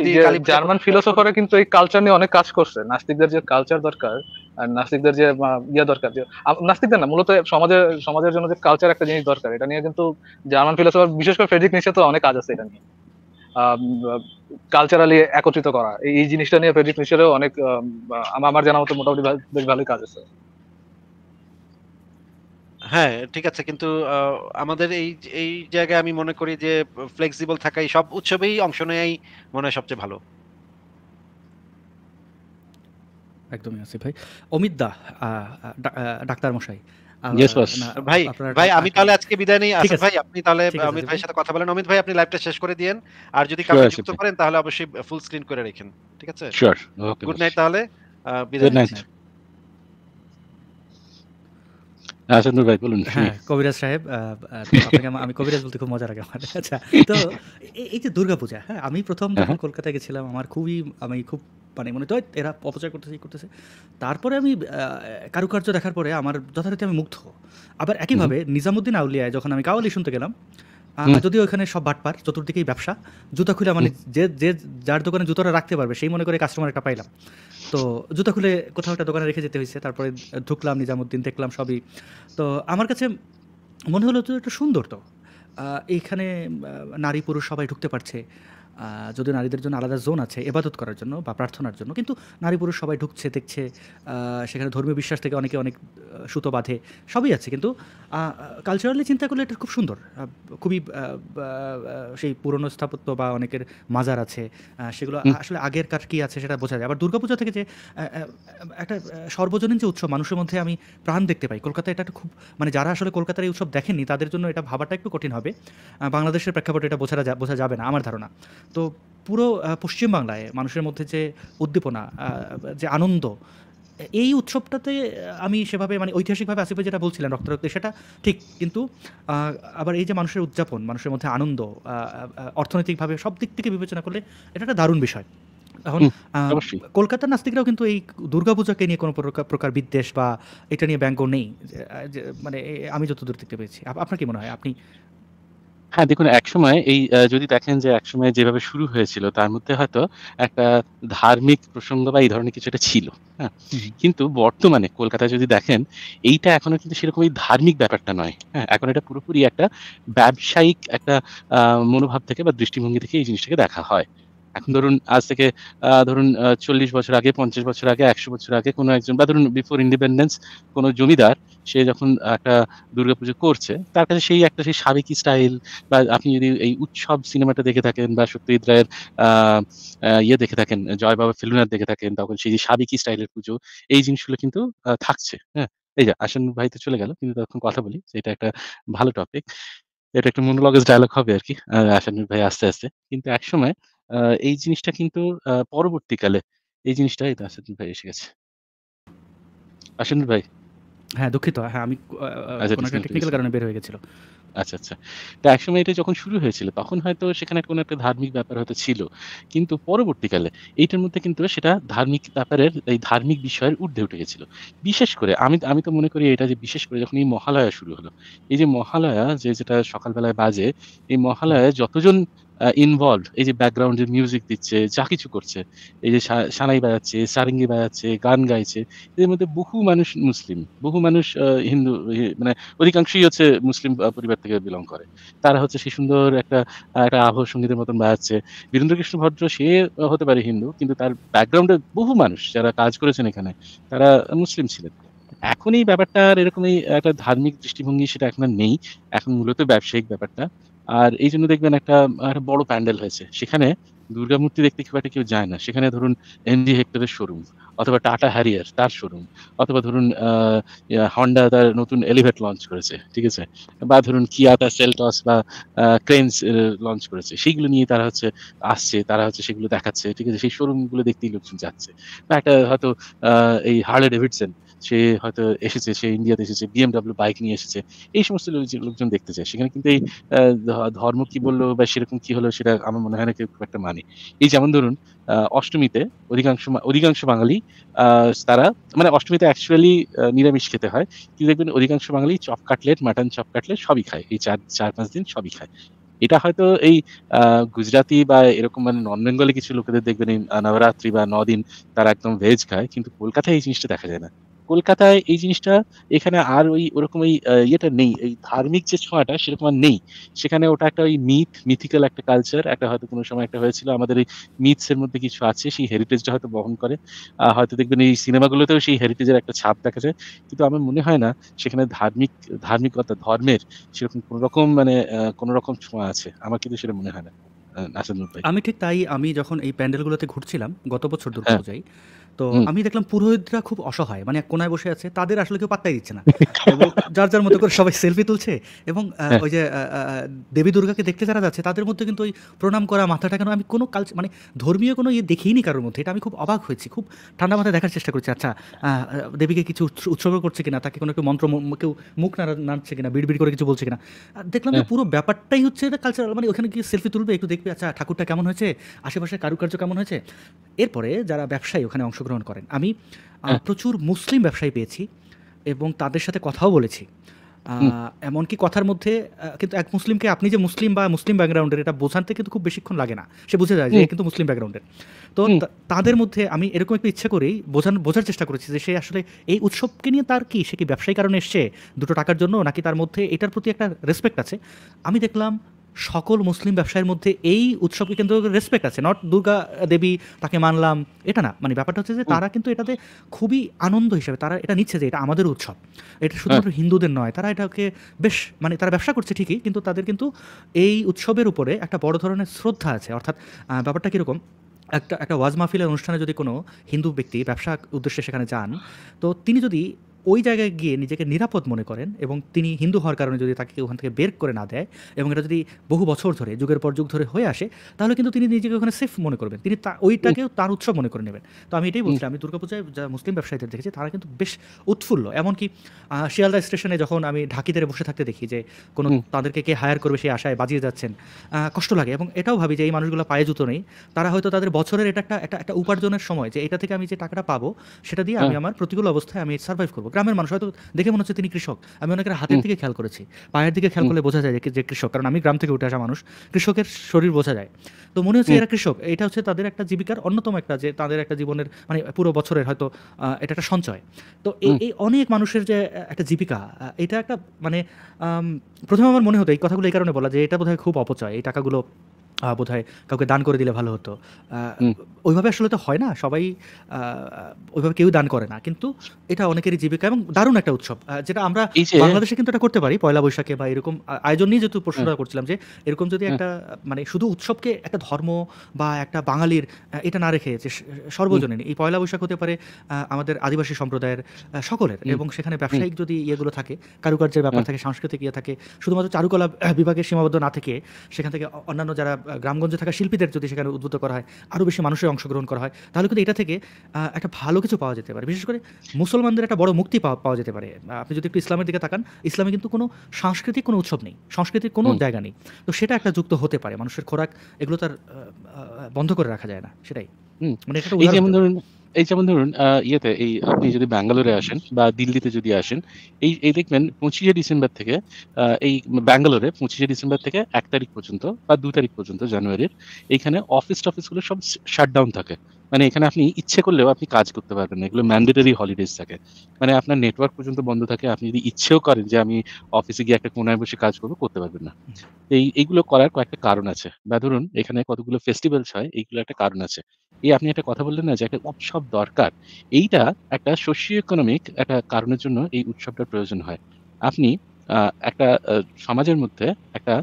জার্মান ফিলোসফাররা কিন্তু এই কালচার নিয়ে অনেক কাজ করছে নাস্তিকদের যে কালচার দরকার আর নাস্তিকদের যে ইয়া দরকার যে নাস্তিকদের না মূলত সমাজের সমাজের জন্য যে কালচার একটা জিনিস দরকার এটা নিয়ে কিন্তু জার্মান ফিলোসফার বিশেষ করে ফ্রেডরিক নিশে তো অনেক কাজ আছে এটা নিয়ে কালচারালি একত্রিত করা এই জিনিসটা নিয়ে ফ্রেডরিক নিশেরও অনেক আমার জানা মতো মোটামুটি বেশ ভালোই কাজ আছে হ্যাঁ, ঠিক আছে। কিন্তু আ আমাদের এই এই জায়গায় আমি মনে করি যে ফ্লেক্সিবল থাকা সব উৎসবেই অংশ নেয়াই মনে হয় সবচেয়ে ভালো। একদমই আসিফ ভাই। অমিত দা ডাক্তার মশাই। ভাই ভাই আমি তাহলে আজকে বিদায় নেই। আসিফ ভাই আপনি তাহলে অমিত আসিফ ভাইয়ের সাথে কথা বলেন। অমিত ভাই আপনি লাইভটা শেষ করে দিয়েন। আর যদি কাউকে যুক্ত করেন তাহলে অবশ্যই ফুল স্ক্রিন করে রেখেন ঠিক আছে? গুড নাইট তাহলে। আ বিদায় গুড নাইট। হ্যাঁ, হ্যাঁ, আচ্ছা, এই যে দুর্গাপূজা হ্যাঁ আমি প্রথম হ্যাঁ। কলকাতায় গেছিলাম আমার খুবই আমি খুব মানে এরা অপচয় তারপরে আমি কারুকার্য দেখার পরে আমার যথারীতি আমি মুগ্ধ আবার একইভাবে নিজামুদ্দিন আউলিয়ায় যখন আমি কাওয়ালি শুনতে গেলাম যদিও ওখানে সব বাটপার চতুর্দিকেই ব্যবসা জুতা খুলে মানে যে যে যার দোকানে জুতোটা রাখতে পারবে সেই মনে করে কাস্টমার একটা পাইলাম তো জুতা খুলে কোথাও একটা দোকানে রেখে যেতে হয়েছে তারপরে ঢুকলাম নিজামুদ্দিন দেখলাম সবই তো আমার কাছে মনে হলো তো এটা সুন্দর তো এইখানে নারী পুরুষ সবাই ঢুকতে পারছে যদি নারীদের জন্য আলাদা জোন আছে এবাদত করার জন্য বা প্রার্থনার জন্য কিন্তু নারী পুরুষ সবাই ঢুকছে দেখছে সেখানে ধর্মীয় বিশ্বাস থেকে অনেকে অনেক সুতো বাঁধে সবই আছে কিন্তু কালচারালি চিন্তা করলে এটা খুব সুন্দর খুবই সেই পুরনো স্থাপত্য বা অনেকের মাজার আছে সেগুলো আসলে আগের কার কী আছে সেটা বোঝা যায় আবার দুর্গাপুজো থেকে যে একটা সর্বজনীন যে উৎসব মানুষের মধ্যে আমি প্রাণ দেখতে পাই কলকাতায় এটা খুব মানে যারা আসলে কলকাতার এই উৎসব দেখেননি তাদের জন্য এটা ভাবাটা একটু কঠিন হবে বাংলাদেশের প্রেক্ষাপটে এটা বোঝা বোঝা যাবে না আমার ধারণা তো পুরো পশ্চিমবাংলায় মানুষের মধ্যে যে উদ্দীপনা যে আনন্দ এই উৎসবটাতে আমি সেভাবে মানে ঐতিহাসিকভাবে আসিফে যেটা বলছিলেন রক্তারক্তি সেটা ঠিক কিন্তু আবার এই যে মানুষের উদযাপন মানুষের মধ্যে আনন্দ অর্থনৈতিকভাবে সব দিক থেকে বিবেচনা করলে এটা একটা দারুণ বিষয় এখন কলকাতার নাস্তিকরাও কিন্তু এই দুর্গাপূজাকে নিয়ে কোনো প্রকার বিদ্বেষ বা এটা নিয়ে ব্যঙ্গ নেই মানে আমি যতদূর দেখতে পেয়েছি আপনার কি মনে হয় আপনি হ্যাঁ দেখুন একসময় এই যদি দেখেন যে একসময় যেভাবে শুরু হয়েছিল তার মধ্যে হয়তো একটা ধার্মিক প্রসঙ্গ বা এই ধরনের কিছু একটা ছিল হ্যাঁ কিন্তু বর্তমানে কলকাতায় যদি দেখেন এইটা এখনো কিন্তু সেরকম এই ধার্মিক ব্যাপারটা নয় হ্যাঁ এখন এটা পুরোপুরি একটা ব্যবসায়িক একটা মনোভাব থেকে বা দৃষ্টিভঙ্গি থেকে এই জিনিসটাকে দেখা হয় এখন ধরুন আজ থেকে ধরুন চল্লিশ বছর আগে পঞ্চাশ বছর আগে একশো বছর আগে কোনো একজন বা ধরুন বিফোর ইন্ডিপেন্ডেন্স কোনো জমিদার সে যখন একটা দুর্গাপুজো করছে তার কাছে সেই একটা সেই সাবেকি স্টাইল বা আপনি যদি এই উৎসব সিনেমাটা দেখে থাকেন বা সত্যজিৎ রায়ের ইয়ে দেখে থাকেন জয় বাবা ফেলুনার দেখে থাকেন তখন সেই যে সাবেকি স্টাইলের পুজো এই জিনিসগুলো কিন্তু থাকছে হ্যাঁ এই যে আসেন ভাই তো চলে গেল কিন্তু তখন কথা বলি এটা একটা ভালো টপিক এটা একটা মনোলগেজ ডায়লগ হবে আর কি আসানুর ভাই আস্তে আস্তে কিন্তু একসময় এই জিনিসটা কিন্তু পরবর্তীকালে এই জিনিসটা আসাদুল ভাই এসে গেছে। আসাদুল ভাই। হ্যাঁ, দুঃখিত। হ্যাঁ, আমি আচ্ছা, কোনো আচ্ছা, একটা টেকনিক্যাল কারণে বের হয়ে গেছিল। আচ্ছা, আচ্ছা। তো একসময় এটা যখন শুরু হয়েছিল তখন হয়তো সেখানে কোনো একটা ধার্মিক ব্যাপার হয়তো ছিল। কিন্তু পরবর্তীকালে এইটার মধ্যে কিন্তু সেটা ধার্মিক ব্যাপারের এই ধার্মিক বিষয়ের ঊর্ধ্বে উঠে গেছিল। বিশেষ করে আমি আমি তো মনে করি এটা যে বিশেষ করে যখন এই মহালয়া শুরু হলো। এই যে মহালয়া যে যেটা সকালবেলায় বাজে, এই মহালয়া যতজন ইনভলভ এই যে ব্যাকগ্রাউন্ডে মিউজিক দিচ্ছে যা কিছু করছে এই যে সানাই বাজাচ্ছে সারিঙ্গি বাজাচ্ছে গান গাইছে এদের মধ্যে বহু মানুষ মুসলিম বহু মানুষ হিন্দু মানে অধিকাংশই হচ্ছে মুসলিম পরিবার থেকে বিলং করে তারা হচ্ছে সে সুন্দর একটা একটা আবহ সঙ্গীতের মতন বাজাচ্ছে বীরেন্দ্রকৃষ্ণ ভদ্র সে হতে পারে হিন্দু কিন্তু তার ব্যাকগ্রাউন্ডে বহু মানুষ যারা কাজ করেছেন এখানে তারা মুসলিম ছিলেন এখন এই ব্যাপারটা আর এরকমই একটা ধার্মিক দৃষ্টিভঙ্গি সেটা এখন নেই এখন মূলত ব্যবসায়িক ব্যাপারটা আর এই জন্য দেখবেন একটা বড় প্যান্ডেল হয়েছে সেখানে দুর্গা মূর্তি দেখতে খুব একটা কেউ যায় না সেখানে ধরুন এমজি হেক্টরের শোরুম অথবা টাটা হ্যারিয়ার তার শোরুম অথবা ধরুন হন্ডা তার নতুন এলিভেট লঞ্চ করেছে ঠিক আছে বা ধরুন কিয়া তার সেলটস বা ক্রেনস লঞ্চ করেছে সেইগুলো নিয়ে তারা হচ্ছে আসছে তারা হচ্ছে সেগুলো দেখাচ্ছে ঠিক আছে সেই শোরুমগুলো দেখতেই লোকজন যাচ্ছে বা একটা হয়তো এই হার্লে ডেভিডসেন সে হয়তো এসেছে সে ইন্ডিয়াতে এসেছে বিএমডাব্লিউ বাইক নিয়ে এসেছে এই সমস্ত লোকজন দেখতে চায় সেখানে কিন্তু এই ধর্ম কি বললো বা সেরকম কি হলো সেটা আমার মনে হয় না কেউ খুব একটা মানে এই যেমন ধরুন অষ্টমীতে অধিকাংশ অধিকাংশ বাঙালি তারা মানে অষ্টমীতে অ্যাকচুয়ালি নিরামিষ খেতে হয় কিন্তু দেখবেন অধিকাংশ Bangali chop cutlet mutton chop cutlet সবই খায় এই চার চার পাঁচ দিন সবই খায় এটা হয়তো এই গুজরাটি বা এরকম মানে নন বেঙ্গলি কিছু লোকেদের দেখবেন এই নবরাত্রি বা নদিন তারা একদম ভেজ খায় কিন্তু কলকাতায় এই জিনিসটা দেখা যায় না কলকাতায় এই জিনিসটা এখানে আর ওই ওরকম ওই ইয়েটা নেই এই ধার্মিক যে ছোঁয়াটা সেরকম আর নেই সেখানে ওটা একটা ওই মিথ মিথিক্যাল একটা কালচার একটা হয়তো কোনো সময় একটা হয়েছিল আমাদের এই মিথসের মধ্যে কিছু আছে সেই হেরিটেজটা হয়তো বহন করে হয়তো দেখবেন এই সিনেমাগুলোতেও সেই হেরিটেজের একটা ছাপ দেখা যায় কিন্তু আমার মনে হয় না সেখানে ধার্মিক ধার্মিকতা ধর্মের সেরকম কোনো রকম মানে কোনো রকম ছোঁয়া আছে আমার কিন্তু সেটা মনে হয় না আমি ঠিক তাই আমি যখন এই প্যান্ডেলগুলোতে ঘুরছিলাম গত বছর হ্যাঁ। পূজায় তো আমি দেখলাম পুরোহিতরা খুব অসহায় মানে কোনায় বসে আছে তাদের আসলে কেউ পাত্তাই দিচ্ছে না [LAUGHS] এবং যার যার মতো করে সবাই সেলফি তুলছে এবং হ্যাঁ। ওই যে দেবী দুর্গাকে দেখতে যারা যাচ্ছে তাদের মধ্যে কিন্তু ওই প্রণাম করা মাথাটা কেন আমি কোনো কালচার মানে ধর্মীয় কোনো ইয়ে দেখিনি কারোর মধ্যে এটা আমি খুব অবাক হয়েছি খুব ঠান্ডা মাথায় দেখার চেষ্টা করছি আচ্ছা দেবীকে কিছু উৎসর্গ করছে কিনা তাকে কোনো কেউ মন্ত্র কেউ মুখ না নাড়ছে কিনা বিড়বিড় করে কিছু বলছে কিনা দেখলাম যে হ্যাঁ। পুরো ব্যাপারটাই হচ্ছে এটা কালচারাল মানে ওখানে গিয়ে সেলফি তুলবে একটু দেখবে আচ্ছা ঠাকুরটা কেমন হয়েছে আশেপাশে কারুকার্য কেমন হয়েছে এরপরে যারা ব্যবসায়ী ওখানে অংশগ্রহণ অংশগ্রহণ করেন আমি হ্যাঁ। প্রচুর মুসলিম ব্যবসায়ী পেয়েছি এবং তাদের সাথে কথাও বলেছি এমনকি কথার মধ্যে কিন্তু এক মুসলিমকে আপনি যে মুসলিম বা মুসলিম ব্যাকগ্রাউন্ডের এটা বোঝানতে কিন্তু খুব বেশিক্ষণ লাগে না সে বুঝে যায় যে কিন্তু মুসলিম ব্যাকগ্রাউন্ডের তো তাদের মধ্যে আমি এরকম একটা ইচ্ছে করেই বোঝান বোঝার চেষ্টা করেছি যে সে আসলে এই উৎসবকে নিয়ে তার কি সে কি ব্যবসায়ী কারণে এসছে দুটো টাকার জন্য নাকি তার মধ্যে এটার প্রতি একটা রেসপেক্ট আছে আমি দেখলাম সকল মুসলিম ব্যবসায়ের মধ্যে এই উৎসবকে কিন্তু রেসপেক্ট আছে নট দুর্গা দেবী তাকে মানলাম এটা না মানে ব্যাপারটা হচ্ছে যে তারা কিন্তু এটাতে খুবই আনন্দ হিসেবে তারা এটা নিচ্ছে যে এটা আমাদের উৎসব এটা শুধুমাত্র হ্যাঁ। হিন্দুদের নয় তারা এটাকে বেশ মানে তারা ব্যবসা করছে ঠিকই কিন্তু তাদের কিন্তু এই উৎসবের উপরে একটা বড় ধরনের শ্রদ্ধা আছে অর্থাৎ ব্যাপারটা কীরকম একটা একটা ওয়াজ মাহফিলের অনুষ্ঠানে যদি কোনো হিন্দু ব্যক্তি ব্যবসা উদ্দেশ্যে সেখানে যান তো তিনি যদি ওই জায়গায় গিয়ে নিজেকে নিরাপদ মনে করেন এবং তিনি হিন্দু হওয়ার কারণে যদি তাকে ওখান থেকে বের করে না দেয় এবং এটা যদি বহু বছর ধরে যুগের পর যুগ ধরে হয়ে আসে তাহলে কিন্তু তিনি নিজেকে ওখানে সেফ মনে করবেন তিনি তা ওইটাকেও তার উৎসব মনে করে নেবেন তো আমি এটাই বলছিলাম আমি দুর্গাপূজায় যা মুসলিম ব্যবসায়ীদের দেখেছি তারা কিন্তু বেশ উৎফুল্ল এমনকি শিয়ালদা স্টেশনে যখন আমি ঢাকিদের বসে থাকতে দেখি যে কোনো তাদেরকে কে হায়ার করবে সেই আশায় বাজিয়ে যাচ্ছেন কষ্ট লাগে এবং এটাও ভাবি যে এই মানুষগুলো পায়ে জুতো নেই তারা হয়তো তাদের বছরের এটা একটা একটা উপার্জনের সময় যে এটা থেকে আমি যে টাকাটা পাবো সেটা দিয়ে হ্যাঁ। আমি আমার প্রতিকূল অবস্থায় আমি সার্ভাইভ করবো গ্রামের মানুষ হয়তো দেখে মনে হচ্ছে তিনি কৃষক আমি অনেকের হাতের দিকে খেয়াল করেছি পায়ের দিকে খেয়াল করলে বোঝা যায় যে কৃষক কারণ আমি গ্রাম থেকে উঠে আসা মানুষ কৃষকের শরীর বোঝা যায় তো মনে হচ্ছে এরা কৃষক এটা হচ্ছে তাদের একটা জীবিকার অন্যতম একটা যে তাদের একটা জীবনের মানে পুরো বছরের হয়তো এটা একটা সঞ্চয় তো এই অনেক মানুষের যে একটা জীবিকা এটা একটা মানে প্রথমে আমার মনে হতো এই কথাগুলো এই কারণে বলা যে এটা বোধহয় খুব অপচয় এই টাকাগুলো বোধ হয় কাউকে দান করে দিলে ভালো হতো ওইভাবে আসলে তো হয় না সবাই ওইভাবে কেউ দান করে না কিন্তু এটা অনেকেরই জীবিকা এবং দারুণ একটা উৎসব যেটা আমরা বাংলাদেশে কিন্তু এটা করতে পারি পয়লা বৈশাখে বা এরকম আয়োজন নিয়ে যেহেতু প্রশ্নটা করছিলাম যে এরকম যদি একটা মানে শুধু উৎসবকে একটা ধর্ম বা একটা বাঙালির এটা না রেখে যে সর্বজনীন এই পয়লা বৈশাখ হতে পারে আমাদের আদিবাসী সম্প্রদায়ের সকলের এবং সেখানে ব্যবসায়িক যদি ইয়েগুলো থাকে কারুকার্যের ব্যাপার থাকে সাংস্কৃতিক ইয়ে থাকে শুধুমাত্র চারুকলা বিভাগের সীমাবদ্ধ না থেকে সেখান থেকে অন্যান্য যারা গ্রামগঞ্জে থাকা শিল্পীদের যদি সেখানে উদ্বুদ্ধ করা হয় আরও বেশি মানুষের অংশগ্রহণ করা হয় তাহলে কিন্তু এটা থেকে একটা ভালো কিছু পাওয়া যেতে পারে বিশেষ করে মুসলমানদের একটা বড় মুক্তি পাওয়া যেতে পারে আপনি যদি একটু ইসলামের দিকে তাকান ইসলামে কিন্তু কোনো সাংস্কৃতিক কোনো উৎসব নেই সংস্কৃতির কোনো জায়গা নেই তো সেটা একটা যুক্ত হতে পারে মানুষের খোরাক এগুলো তার বন্ধ করে রাখা যায় না সেটাই মানে একটা এই যেমন ধরুন ইয়েতে এই আপনি যদি ব্যাঙ্গালোরে আসেন বা দিল্লিতে যদি আসেন এই এই দেখবেন পঁচিশে ডিসেম্বর থেকে এই ব্যাঙ্গালোরে পঁচিশে ডিসেম্বর থেকে এক তারিখ পর্যন্ত বা দু তারিখ পর্যন্ত জানুয়ারির এইখানে অফিস টফিসগুলো সব শাটডাউন থাকে মানে এখানে আপনি ইচ্ছে করলেও আপনি কাজ করতে পারবেন না এগুলো ম্যান্ডেটারি হলিডেজ থাকে মানে আপনার নেটওয়ার্ক পর্যন্ত বন্ধ থাকে আপনি যদি ইচ্ছেও করেন যে আমি অফিসে গিয়ে একটা কোনায় বসে কাজ করবো করতে পারবেন না এই এইগুলো করার কয়েকটা কারণ আছে বা ধরুন এখানে কতগুলো ফেস্টিভ্যালস হয় এইগুলো একটা কারণ আছে এই আপনি একটা কথা বললেন না যে একটা উৎসব দরকার এইটা একটা সোশিও ইকোনমিক একটা কারণের জন্য এই উৎসবটার প্রয়োজন হয় আপনি একটা সমাজের মধ্যে একটা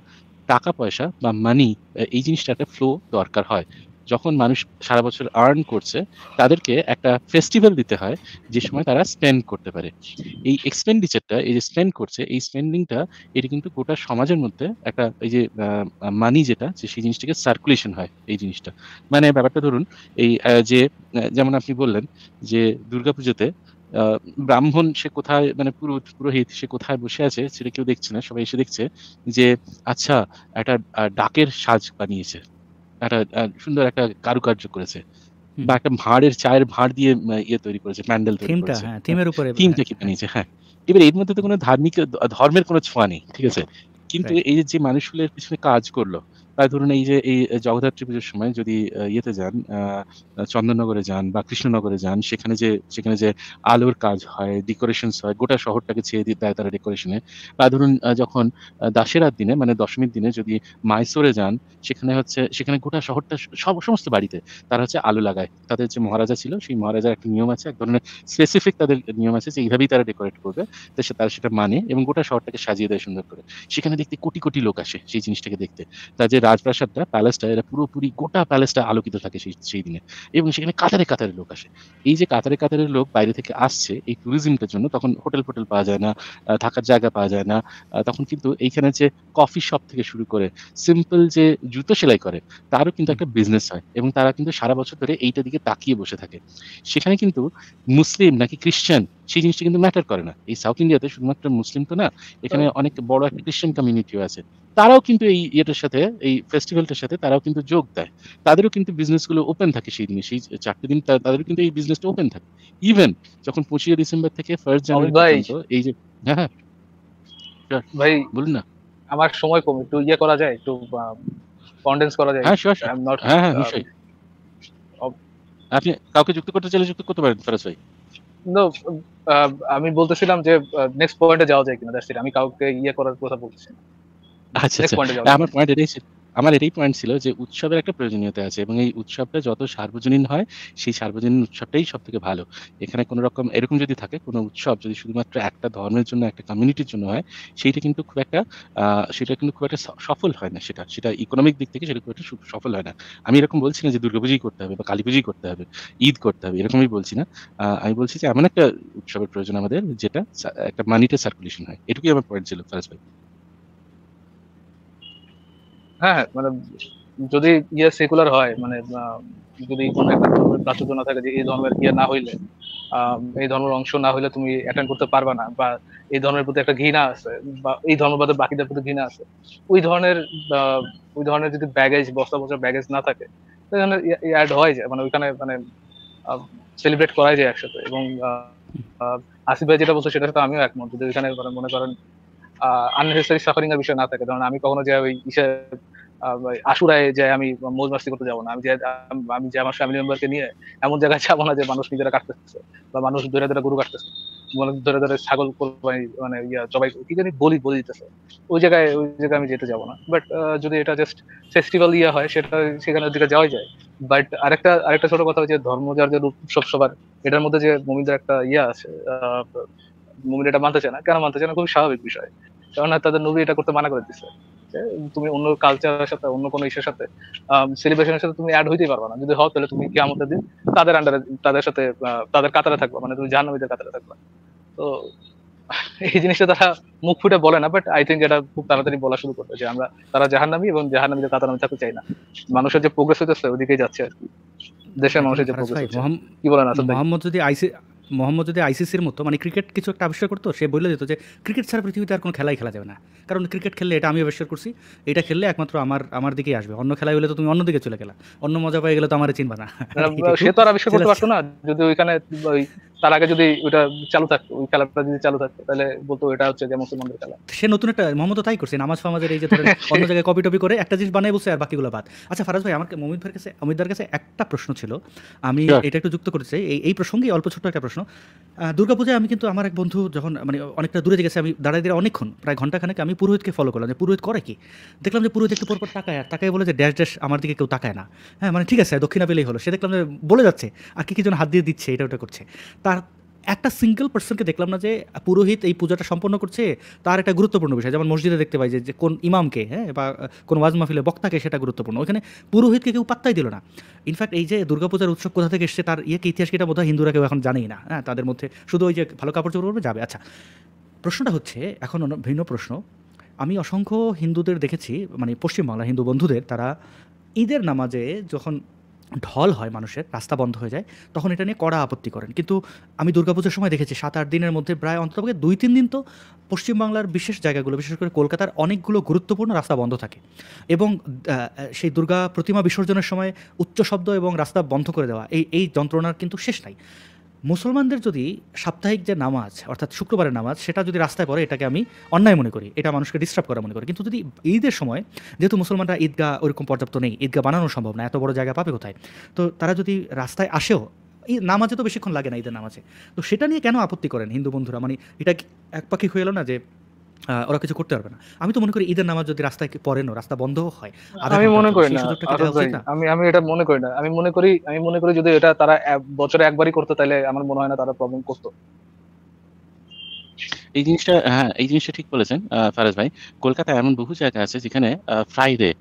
টাকা পয়সা বা মানি এই জিনিসটা একটা ফ্লো দরকার হয় যখন মানুষ সারা বছর আর্ন করছে তাদেরকে একটা ফেস্টিভ্যাল দিতে হয় যে সময় তারা স্পেন্ড করতে পারে এই এক্সপেন্ডিচারটা এই যে স্পেন্ড করছে এই স্পেন্ডিংটা এটা কিন্তু গোটা সমাজের মধ্যে একটা এই যে মানি যেটা যে সেই জিনিসটাকে সার্কুলেশন হয় এই জিনিসটা মানে ব্যাপারটা ধরুন এই যে যেমন আপনি বললেন যে দুর্গাপুজোতে ব্রাহ্মণ সে কোথায় মানে পুরোহিত পুরোহিত সে কোথায় বসে আছে সেটা কেউ দেখছে না সবাই এসে দেখছে যে আচ্ছা একটা ডাকের সাজ বানিয়েছে একটা সুন্দর একটা কারুকার্য করেছে বা একটা ভাঁড়ের চায়ের ভাঁড় দিয়ে ইয়ে তৈরি করেছে প্যান্ডেল তৈরি করেছে হ্যাঁ, থিমের উপরে থিমটা হ্যাঁ। কি বানিয়েছে হ্যাঁ এবার এর মধ্যে তো কোনো ধার্মিক ধর্মের কোনো ছোঁয়া নেই ঠিক আছে কিন্তু এই যে মানুষগুলোর পিছনে কাজ করলো তাই ধরুন এই যে এই জগদ্ধাত্রী পুজোর সময় যদি ইয়েতে যান চন্দননগরে যান বা কৃষ্ণনগরে যান সেখানে যে সেখানে যে আলোর কাজ হয় ডেকোরেশনস হয় গোটা শহরটাকে ছেয়ে দিয়ে দেয় তারা ডেকোরেশনে বা ধরুন যখন দাসেরার দিনে মানে দশমীর দিনে যদি মাইসোরে যান সেখানে হচ্ছে সেখানে গোটা শহরটা সব সমস্ত বাড়িতে তারা হচ্ছে আলো লাগায় তাদের যে মহারাজা ছিল সেই মহারাজার একটা নিয়ম আছে এক ধরনের স্পেসিফিক তাদের নিয়ম আছে যে এইভাবেই তারা ডেকোরেট করবে তো সে তারা সেটা মানে এবং গোটা শহরটাকে সাজিয়ে দেয় সুন্দর করে সেখানে দেখতে কোটি কোটি লোক আসে সেই জিনিসটাকে দেখতে তা যে রাজপ্রাসাদটা প্যালেসটা এটা পুরোপুরি গোটা প্যালেসটা আলোকিত থাকে সেই সেই দিনে এবং সেখানে কাতারে কাতারে লোক আসে এই যে কাতারে কাতারে লোক বাইরে থেকে আসছে এই ট্যুরিজমটার জন্য তখন হোটেল ফোটেল পাওয়া যায় না থাকার জায়গা পাওয়া যায় না তখন কিন্তু এইখানে যে কফি শপ থেকে শুরু করে সিম্পল যে জুতো সেলাই করে তারও কিন্তু একটা বিজনেস হয় এবং তারা কিন্তু সারা বছর ধরে এইটা দিকে তাকিয়ে বসে থাকে সেখানে কিন্তু মুসলিম নাকি খ্রিস্টান সেই জিনিসটা কিন্তু ম্যাটার করে না এই সাউথ ইন্ডিয়াতে শুধুমাত্র মুসলিম তো না এখানে অনেক বড় একটা খ্রিস্টান কমিউনিটিও আছে তারাও কিন্তু এই ইয়েটার সাথে এই ফেস্টিভ্যালটার সাথে তারাও কিন্তু যোগ দেয় তাদেরও কিন্তু বিজনেসগুলো ওপেন থাকে সেই দিনে সেই চারটে দিন তাদেরও কিন্তু এই বিজনেসটা ওপেন থাকে ইভেন যখন পঁচিশে ডিসেম্বর থেকে ফার্স্ট জানুয়ারি এই যে হ্যাঁ, হ্যাঁ। ভাই বলুন না আমার সময় কম একটু ইয়ে করা যায় একটু কন্ডেন্স করা যায় হ্যাঁ হ্যাঁ হ্যাঁ নিশ্চয়ই আপনি কাউকে যুক্ত করতে চাইলে যুক্ত করতে পারেন ফেরাজ ভাই আমি বলতেছিলাম যে নেক্সট পয়েন্টে যাওয়া যায় কিনা দ্যাটস ইট আমি কাউকে ইয়ে করার কথা বলছি আচ্ছা, আচ্ছা। আমার পয়েন্ট এটাই ছিল আমার এটাই পয়েন্ট ছিল যে উৎসবের একটা প্রয়োজনীয়তা আছে এবং এই উৎসবটা যত সার্বজনীন হয় সেই সার্বজনীন উৎসবটাই সব থেকে ভালো এখানে কোনো রকম এরকম যদি থাকে কোনো উৎসব যদি শুধুমাত্র একটা ধর্মের জন্য একটা কমিউনিটির জন্য হয় সেইটা কিন্তু খুব একটা সেটা কিন্তু খুব একটা সফল হয় না সেটা সেটা ইকোনমিক দিক থেকে সেটা খুব একটা সফল হয় না আমি এরকম বলছি না যে দুর্গাপুজোই করতে হবে বা কালীপুজোই করতে হবে ঈদ করতে হবে এরকমই বলছি না আমি বলছি যে এমন একটা উৎসবের প্রয়োজন আমাদের যেটা একটা মানিটা সার্কুলেশন হয় এটুকুই আমার পয়েন্ট ছিল ফারাজ ভাই হ্যাঁ মানে যদি ইয়ে সেকুলার হয় মানে যদি কোনো একটা ধর্মের প্রাচুর্য না থাকে যে এই ধর্মের ইয়ে না হইলে এই ধর্মের অংশ না হইলে তুমি অ্যাটেন্ড করতে পারবে না বা এই ধর্মের প্রতি একটা ঘৃণা আছে বা এই ধর্মবাদের বাকিদের প্রতি ঘৃণা আছে ওই ধরনের ওই ধরনের যদি ব্যাগেজ বস্তা বস্তা ব্যাগেজ না থাকে অ্যাড ইয়ে, ইয়ে হয় যায় মানে ওইখানে মানে সেলিব্রেট করাই যায় একসাথে এবং আসিফ ভাই যেটা বলছে সেটার সাথে আমিও একমত যদি ওইখানে মানে মনে করেন আননেসেসারি সাফারিং এর বিষয় না থাকে ধরুন আমি কখনো যে ওই আশুরায় যে আমি মৌজ মাস্তি করতে যাবো না আমি যে আমি যে আমার ফ্যামিলি মেম্বারকে নিয়ে এমন জায়গায় যাবো না যে মানুষ নিজেরা কাটতেছে বা মানুষ ধরে ধরে গরু কাটতেছে মানে ধরে ধরে ছাগল মানে ইয়া জবাই কি জানি বলি বলি দিতেছে ওই জায়গায় ওই জায়গায় আমি যেতে যাবো না বাট যদি এটা জাস্ট ফেস্টিভ্যাল ইয়া হয় সেটা সেখানে দিকে যাওয়াই যায় বাট আরেকটা আরেকটা ছোট কথা যে ধর্ম যার যে উৎসব সবার এটার মধ্যে যে মমিদের একটা ইয়া আছে মুমিন এটা মানতে চায় না কেন মানতে চায় না খুবই স্বাভাবিক বিষয় কেননা তাদের নবী এটা করতে মানা করে দিচ্ছে তুমি অন্য কালচারের সাথে অন্য কোনো ইসের সাথে সেলিব্রেশনের সাথে তুমি অ্যাড হইতেই পারবা না যদি হও তাহলে তুমি কি আমাদের দিন তাদের আন্ডারে তাদের সাথে তাদের কাতারে থাকবা মানে তুমি জাহ্নবীদের কাতারে থাকবা তো [LAUGHS] এই জিনিসটা তারা মুখ ফুটে বলে না বাট আই থিঙ্ক এটা খুব তাড়াতাড়ি বলা শুরু করবে যে আমরা তারা জাহান্নামি এবং জাহান্নামীদের কাতার আমি থাকতে চাই না মানুষের যে প্রোগ্রেস হইতেছে ওদিকেই যাচ্ছে আর কি দেশের আচ্ছা, মানুষের যে প্রোগ্রেস আচ্ছা, কি বলেন আসলে মোহাম্মদ যদি আইসি মোহাম্মদ যদি আইসিসির মতো মানে ক্রিকেট কিছু একটা আবিষ্কার করতো সে বলে দিত যে ক্রিকেট ছাড়া পৃথিবীতে আর কোনো খেলাই খেলা যাবে না কারণ ক্রিকেট খেললে এটা আমি আবিষ্কার করছি এটা খেললে একমাত্র আমার আমার দিকেই আসবে অন্য খেলায় হলে তো তুমি অন্য দিকে চলে গেলা অন্য মজা পাই গেলে তো আমার চিনবা না [LAUGHS] সে তো আর আবিষ্কার করতে পারতো না যদি ওইখানে তার আগে যদি ওটা চালু থাকতো ওই খেলাটা যদি চালু থাকতো তাহলে বলতো এটা হচ্ছে যে মুসলমানদের খেলা সে নতুন একটা মোহাম্মদ তাই করছে নামাজ ফামাজের এই যে [LAUGHS] অন্য জায়গায় কপি টপি করে একটা জিনিস বানাই বসে আর বাকিগুলো বাদ আচ্ছা ফারাজ ভাই আমার মমিদার কাছে অমিতদার কাছে একটা প্রশ্ন ছিল আমি এটা একটু যুক্ত করতে চাই এই প্রসঙ্গে অল্প ছোট্ট একটা প্রশ্ন প্রশ্ন দুর্গাপূজায় আমি কিন্তু আমার এক বন্ধু যখন মানে অনেকটা দূরে গেছে আমি দাঁড়াই দিয়ে অনেকক্ষণ প্রায় ঘন্টা খানেক আমি পুরোহিতকে ফলো করলাম যে পুরোহিত করে কি দেখলাম যে পুরোহিত একটু পর পর তাকায় আর তাকায় বলে যে ড্যাশ ড্যাশ আমার দিকে কেউ তাকায় না হ্যাঁ মানে ঠিক আছে দক্ষিণা পেলেই হলো সে দেখলাম যে বলে যাচ্ছে আর কি কি যেন হাত দিয়ে দিচ্ছে এটা ওটা করছে তার একটা সিঙ্গেল পার্সনকে দেখলাম না যে পুরোহিত এই পূজাটা সম্পন্ন করছে তার একটা গুরুত্বপূর্ণ বিষয় যেমন মসজিদে দেখতে পাই যে কোন ইমামকে হ্যাঁ বা কোন ওয়াজ মাহফিলে বক্তাকে সেটা গুরুত্বপূর্ণ ওখানে পুরোহিতকে কেউ পাত্তাই দিল না ইনফ্যাক্ট এই যে দুর্গাপূজার উৎসব কোথা থেকে এসছে তার ইয়ে ইতিহাস এটা বোধহয় হিন্দুরা কেউ এখন জানেই না হ্যাঁ তাদের মধ্যে শুধু ওই যে ভালো কাপড় চোপড় করবে যাবে আচ্ছা প্রশ্নটা হচ্ছে এখন ভিন্ন প্রশ্ন আমি অসংখ্য হিন্দুদের দেখেছি মানে পশ্চিমবাংলার হিন্দু বন্ধুদের তারা ঈদের নামাজে যখন ঢল হয় মানুষের রাস্তা বন্ধ হয়ে যায় তখন এটা নিয়ে কড়া আপত্তি করেন কিন্তু আমি দুর্গাপুজোর সময় দেখেছি সাত আট দিনের মধ্যে প্রায় অন্তত দুই তিন দিন তো পশ্চিমবাংলার বিশেষ জায়গাগুলো বিশেষ করে কলকাতার অনেকগুলো গুরুত্বপূর্ণ রাস্তা বন্ধ থাকে এবং সেই দুর্গা প্রতিমা বিসর্জনের সময় উচ্চ শব্দ এবং রাস্তা বন্ধ করে দেওয়া এই এই যন্ত্রণার কিন্তু শেষ নাই মুসলমানদের যদি সাপ্তাহিক যে নামাজ অর্থাৎ শুক্রবারের নামাজ সেটা যদি রাস্তায় পড়ে এটাকে আমি অন্যায় মনে করি এটা মানুষকে ডিস্টার্ব করা মনে করি কিন্তু যদি ঈদের সময় যেহেতু মুসলমানরা ঈদগাহ ওরকম পর্যাপ্ত নেই ঈদগাহ বানানো সম্ভব না এত বড় জায়গা পাবে কোথায় তো তারা যদি রাস্তায় আসেও এই নামাজে তো বেশিক্ষণ লাগে না ঈদের নামাজে তো সেটা নিয়ে কেন আপত্তি করেন হিন্দু বন্ধুরা মানে এটা এক পাখি হয়ে এলো না যে ওরা কিছু করতে পারবে না আমি তো মনে করি ঈদের নামাজ যদি রাস্তায় পড়েন রাস্তা বন্ধ হয় আমি মনে করি না আমি আমি এটা মনে করি না আমি মনে করি আমি মনে করি যদি এটা তারা বছরে একবারই করতে তাহলে আমার মনে হয় না তারা প্রবলেম করতো এই জিনিসটা হ্যাঁ এই জিনিসটা ঠিক বলেছেন ফারাজ ভাই কলকাতায় এমন বহু জায়গা আছে যেখানে ফ্রাইডে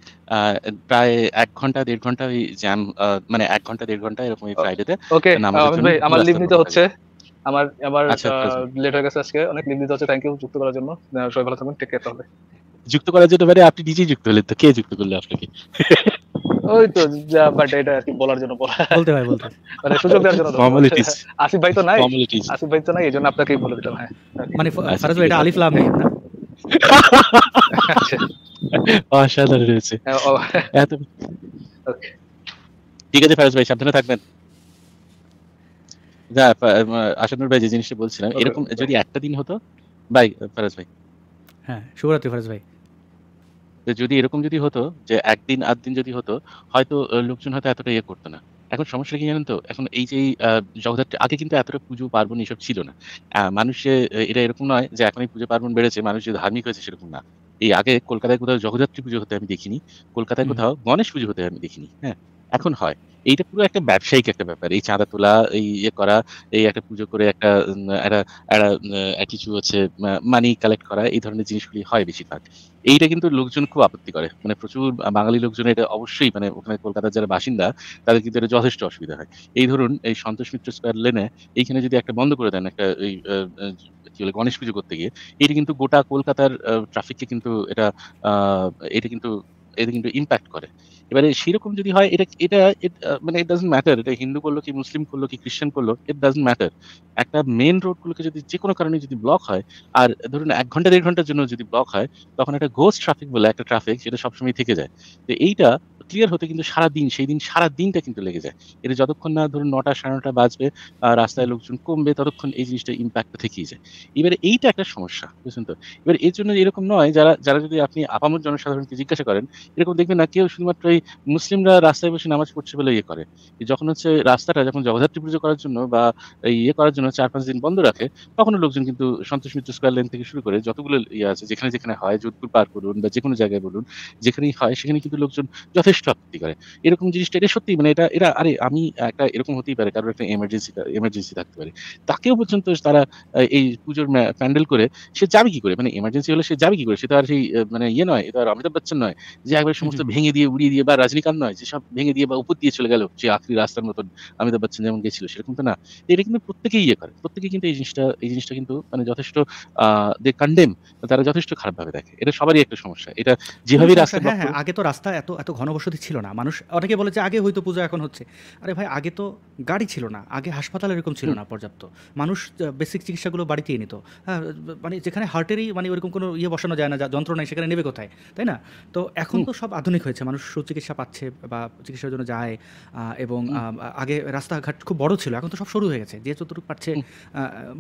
প্রায় এক ঘন্টা দেড় ঘন্টা ওই জ্যাম মানে এক ঘন্টা দেড় ঘন্টা এরকম ওই ফ্রাইডেতে ওকে আমার লিভ নিতে হচ্ছে আমার আমার লেটার আচ্ছা, আচ্ছা, আচ্ছা। কাছে আজকে অনেক নিন্দিত হচ্ছে থ্যাংক ইউ যুক্ত করার জন্য সবাই ভালো থাকবেন টেক কেয়ার তাহলে যুক্ত করার জন্য মানে আপনি নিজেই যুক্ত হলেন তো কে যুক্ত করলে আপনাকে ওই তো যা বাট এটা আর কি বলার জন্য বলা বলতে ভাই বলতে মানে সুযোগ দেওয়ার জন্য ফর্মালিটিস আসিফ ভাই তো নাই ফর্মালিটিস আসিফ ভাই তো নাই এজন্য আপনাকে বলে দিলাম হ্যাঁ মানে ফারাজ ভাই এটা আলিফ লাম নেই না [LAUGHS] অসাধারণ হয়েছে হ্যাঁ, এত ঠিক আছে ফারাজ ভাই সাবধানে থাকবেন যা ভাই যে জিনিসটা বলছিলাম এরকম যদি একটা দিন হতো ভাই ফারাজ ভাই হ্যাঁ শুভরাত্রি ফারাজ ভাই যদি এরকম যদি হতো যে একদিন আধ দিন যদি হতো হয়তো লোকজন হয়তো এতটা ইয়ে করতো না এখন সমস্যা কি জানেন তো এখন এই যে জগদ্ধাত্রী আগে কিন্তু এতটা পুজো পার্বণ এসব ছিল না মানুষে এটা এরকম নয় যে এখন এই পুজো পার্বণ বেড়েছে মানুষ যে ধার্মিক হয়েছে সেরকম না এই আগে কলকাতায় কোথাও জগদ্ধাত্রী পুজো হতে আমি দেখিনি কলকাতায় কোথাও গণেশ পুজো হতে আমি দেখিনি হ্যাঁ এখন হয় এইটা পুরো একটা ব্যবসায়িক একটা ব্যাপার এই চাঁদা তোলা এই ইয়ে করা এই একটা পুজো করে একটা একটা কিছু হচ্ছে মানি কালেক্ট করা এই ধরনের জিনিসগুলি হয় বেশিরভাগ এইটা কিন্তু লোকজন খুব আপত্তি করে মানে প্রচুর বাঙালি লোকজন এটা অবশ্যই মানে ওখানে কলকাতার যারা বাসিন্দা তাদের কিন্তু এটা যথেষ্ট অসুবিধা হয় এই ধরুন এই সন্তোষ মিত্র স্কোয়ার লেনে এইখানে যদি একটা বন্ধ করে দেন একটা এই কি বলে গণেশ পুজো করতে গিয়ে এটা কিন্তু গোটা কলকাতার ট্রাফিককে কিন্তু এটা এটা কিন্তু এটা কিন্তু ইম্প্যাক্ট করে এবারে সেরকম যদি হয় এটা এটা uh, মানে ইট ডাজন্ট ম্যাটার এটা হিন্দু করলো কি মুসলিম করলো কি খ্রিস্টান করলো ইট ডাজন্ট ম্যাটার একটা মেন রোডগুলোকে যদি যে কোনো কারণে যদি ব্লক হয় আর ধরুন এক ঘন্টা দেড় ঘন্টার জন্য যদি ব্লক হয় তখন একটা ঘোষ ট্রাফিক বলে একটা ট্রাফিক সেটা সবসময় থেকে যায় তো এইটা ক্লিয়ার হতে কিন্তু সারা দিন সেই দিন সারা দিনটা কিন্তু লেগে যায় এটা যতক্ষণ না ধরুন নটা সাড়ে নটা বাজবে রাস্তায় লোকজন কমবে ততক্ষণ এই জিনিসটা ইম্প্যাক্টটা থেকেই যায় এবারে এইটা একটা সমস্যা বুঝছেন তো এবার এর জন্য এরকম নয় যারা যারা যদি আপনি আপামর জনসাধারণকে জিজ্ঞাসা করেন এরকম দেখবেন না কেউ শুধুমাত্র এই মুসলিমরা রাস্তায় বসে নামাজ পড়ছে বলে ইয়ে করে যখন হচ্ছে রাস্তাটা যখন জগদ্ধাত্রী পুজো করার জন্য বা ইয়ে করার জন্য চার পাঁচ দিন বন্ধ রাখে তখনও লোকজন কিন্তু সন্তোষ মিত্র স্কোয়ার লাইন থেকে শুরু করে যতগুলো ইয়ে আছে যেখানে যেখানে হয় যোধপুর পার করুন বা যে কোনো জায়গায় বলুন যেখানেই হয় সেখানে কিন্তু লোকজন যথেষ্ট যথেষ্ট আপত্তি করে এরকম জিনিসটা এটা সত্যি মানে এটা এরা আরে আমি একটা এরকম হতেই পারে কারোর একটা এমার্জেন্সি এমার্জেন্সি থাকতে পারে তাকেও পর্যন্ত তারা এই পুজোর প্যান্ডেল করে সে যাবে কি করে মানে এমার্জেন্সি হলে সে যাবে কি করে সে তো আর সেই মানে ইয়ে নয় এটা আর অমিতাভ বচ্চন নয় যে একবার সমস্ত ভেঙে দিয়ে উড়িয়ে দিয়ে বা রজনীকান্ত নয় যে সব ভেঙে দিয়ে বা উপর দিয়ে চলে গেল সে আখরি রাস্তার মতন অমিতাভ বচ্চন যেমন গেছিল সেরকম তো না এটা কিন্তু প্রত্যেকেই ইয়ে করে প্রত্যেকেই কিন্তু এই জিনিসটা এই জিনিসটা কিন্তু মানে যথেষ্ট দে কন্ডেম তারা যথেষ্ট খারাপভাবে দেখে এটা সবারই একটা সমস্যা এটা যেভাবে হ্যাঁ, রাস্তা হ্যাঁ, হ্যাঁ, আগে তো রাস্তা এত এত ঘন জনঔষধি ছিল না মানুষ অনেকে বলে যে আগে হয়তো পুজো এখন হচ্ছে আরে ভাই আগে তো গাড়ি ছিল না আগে হাসপাতাল এরকম ছিল না পর্যাপ্ত মানুষ বেসিক চিকিৎসাগুলো বাড়িতেই নিত হ্যাঁ মানে যেখানে হার্টেরই মানে ওরকম কোনো ইয়ে বসানো যায় না যন্ত্র নাই সেখানে নেবে কোথায় তাই না তো এখন তো সব আধুনিক হয়েছে মানুষ সুচিকিৎসা পাচ্ছে বা চিকিৎসার জন্য যায় এবং আগে রাস্তাঘাট খুব বড় ছিল এখন তো সব শুরু হয়ে গেছে যে যতটুকু পারছে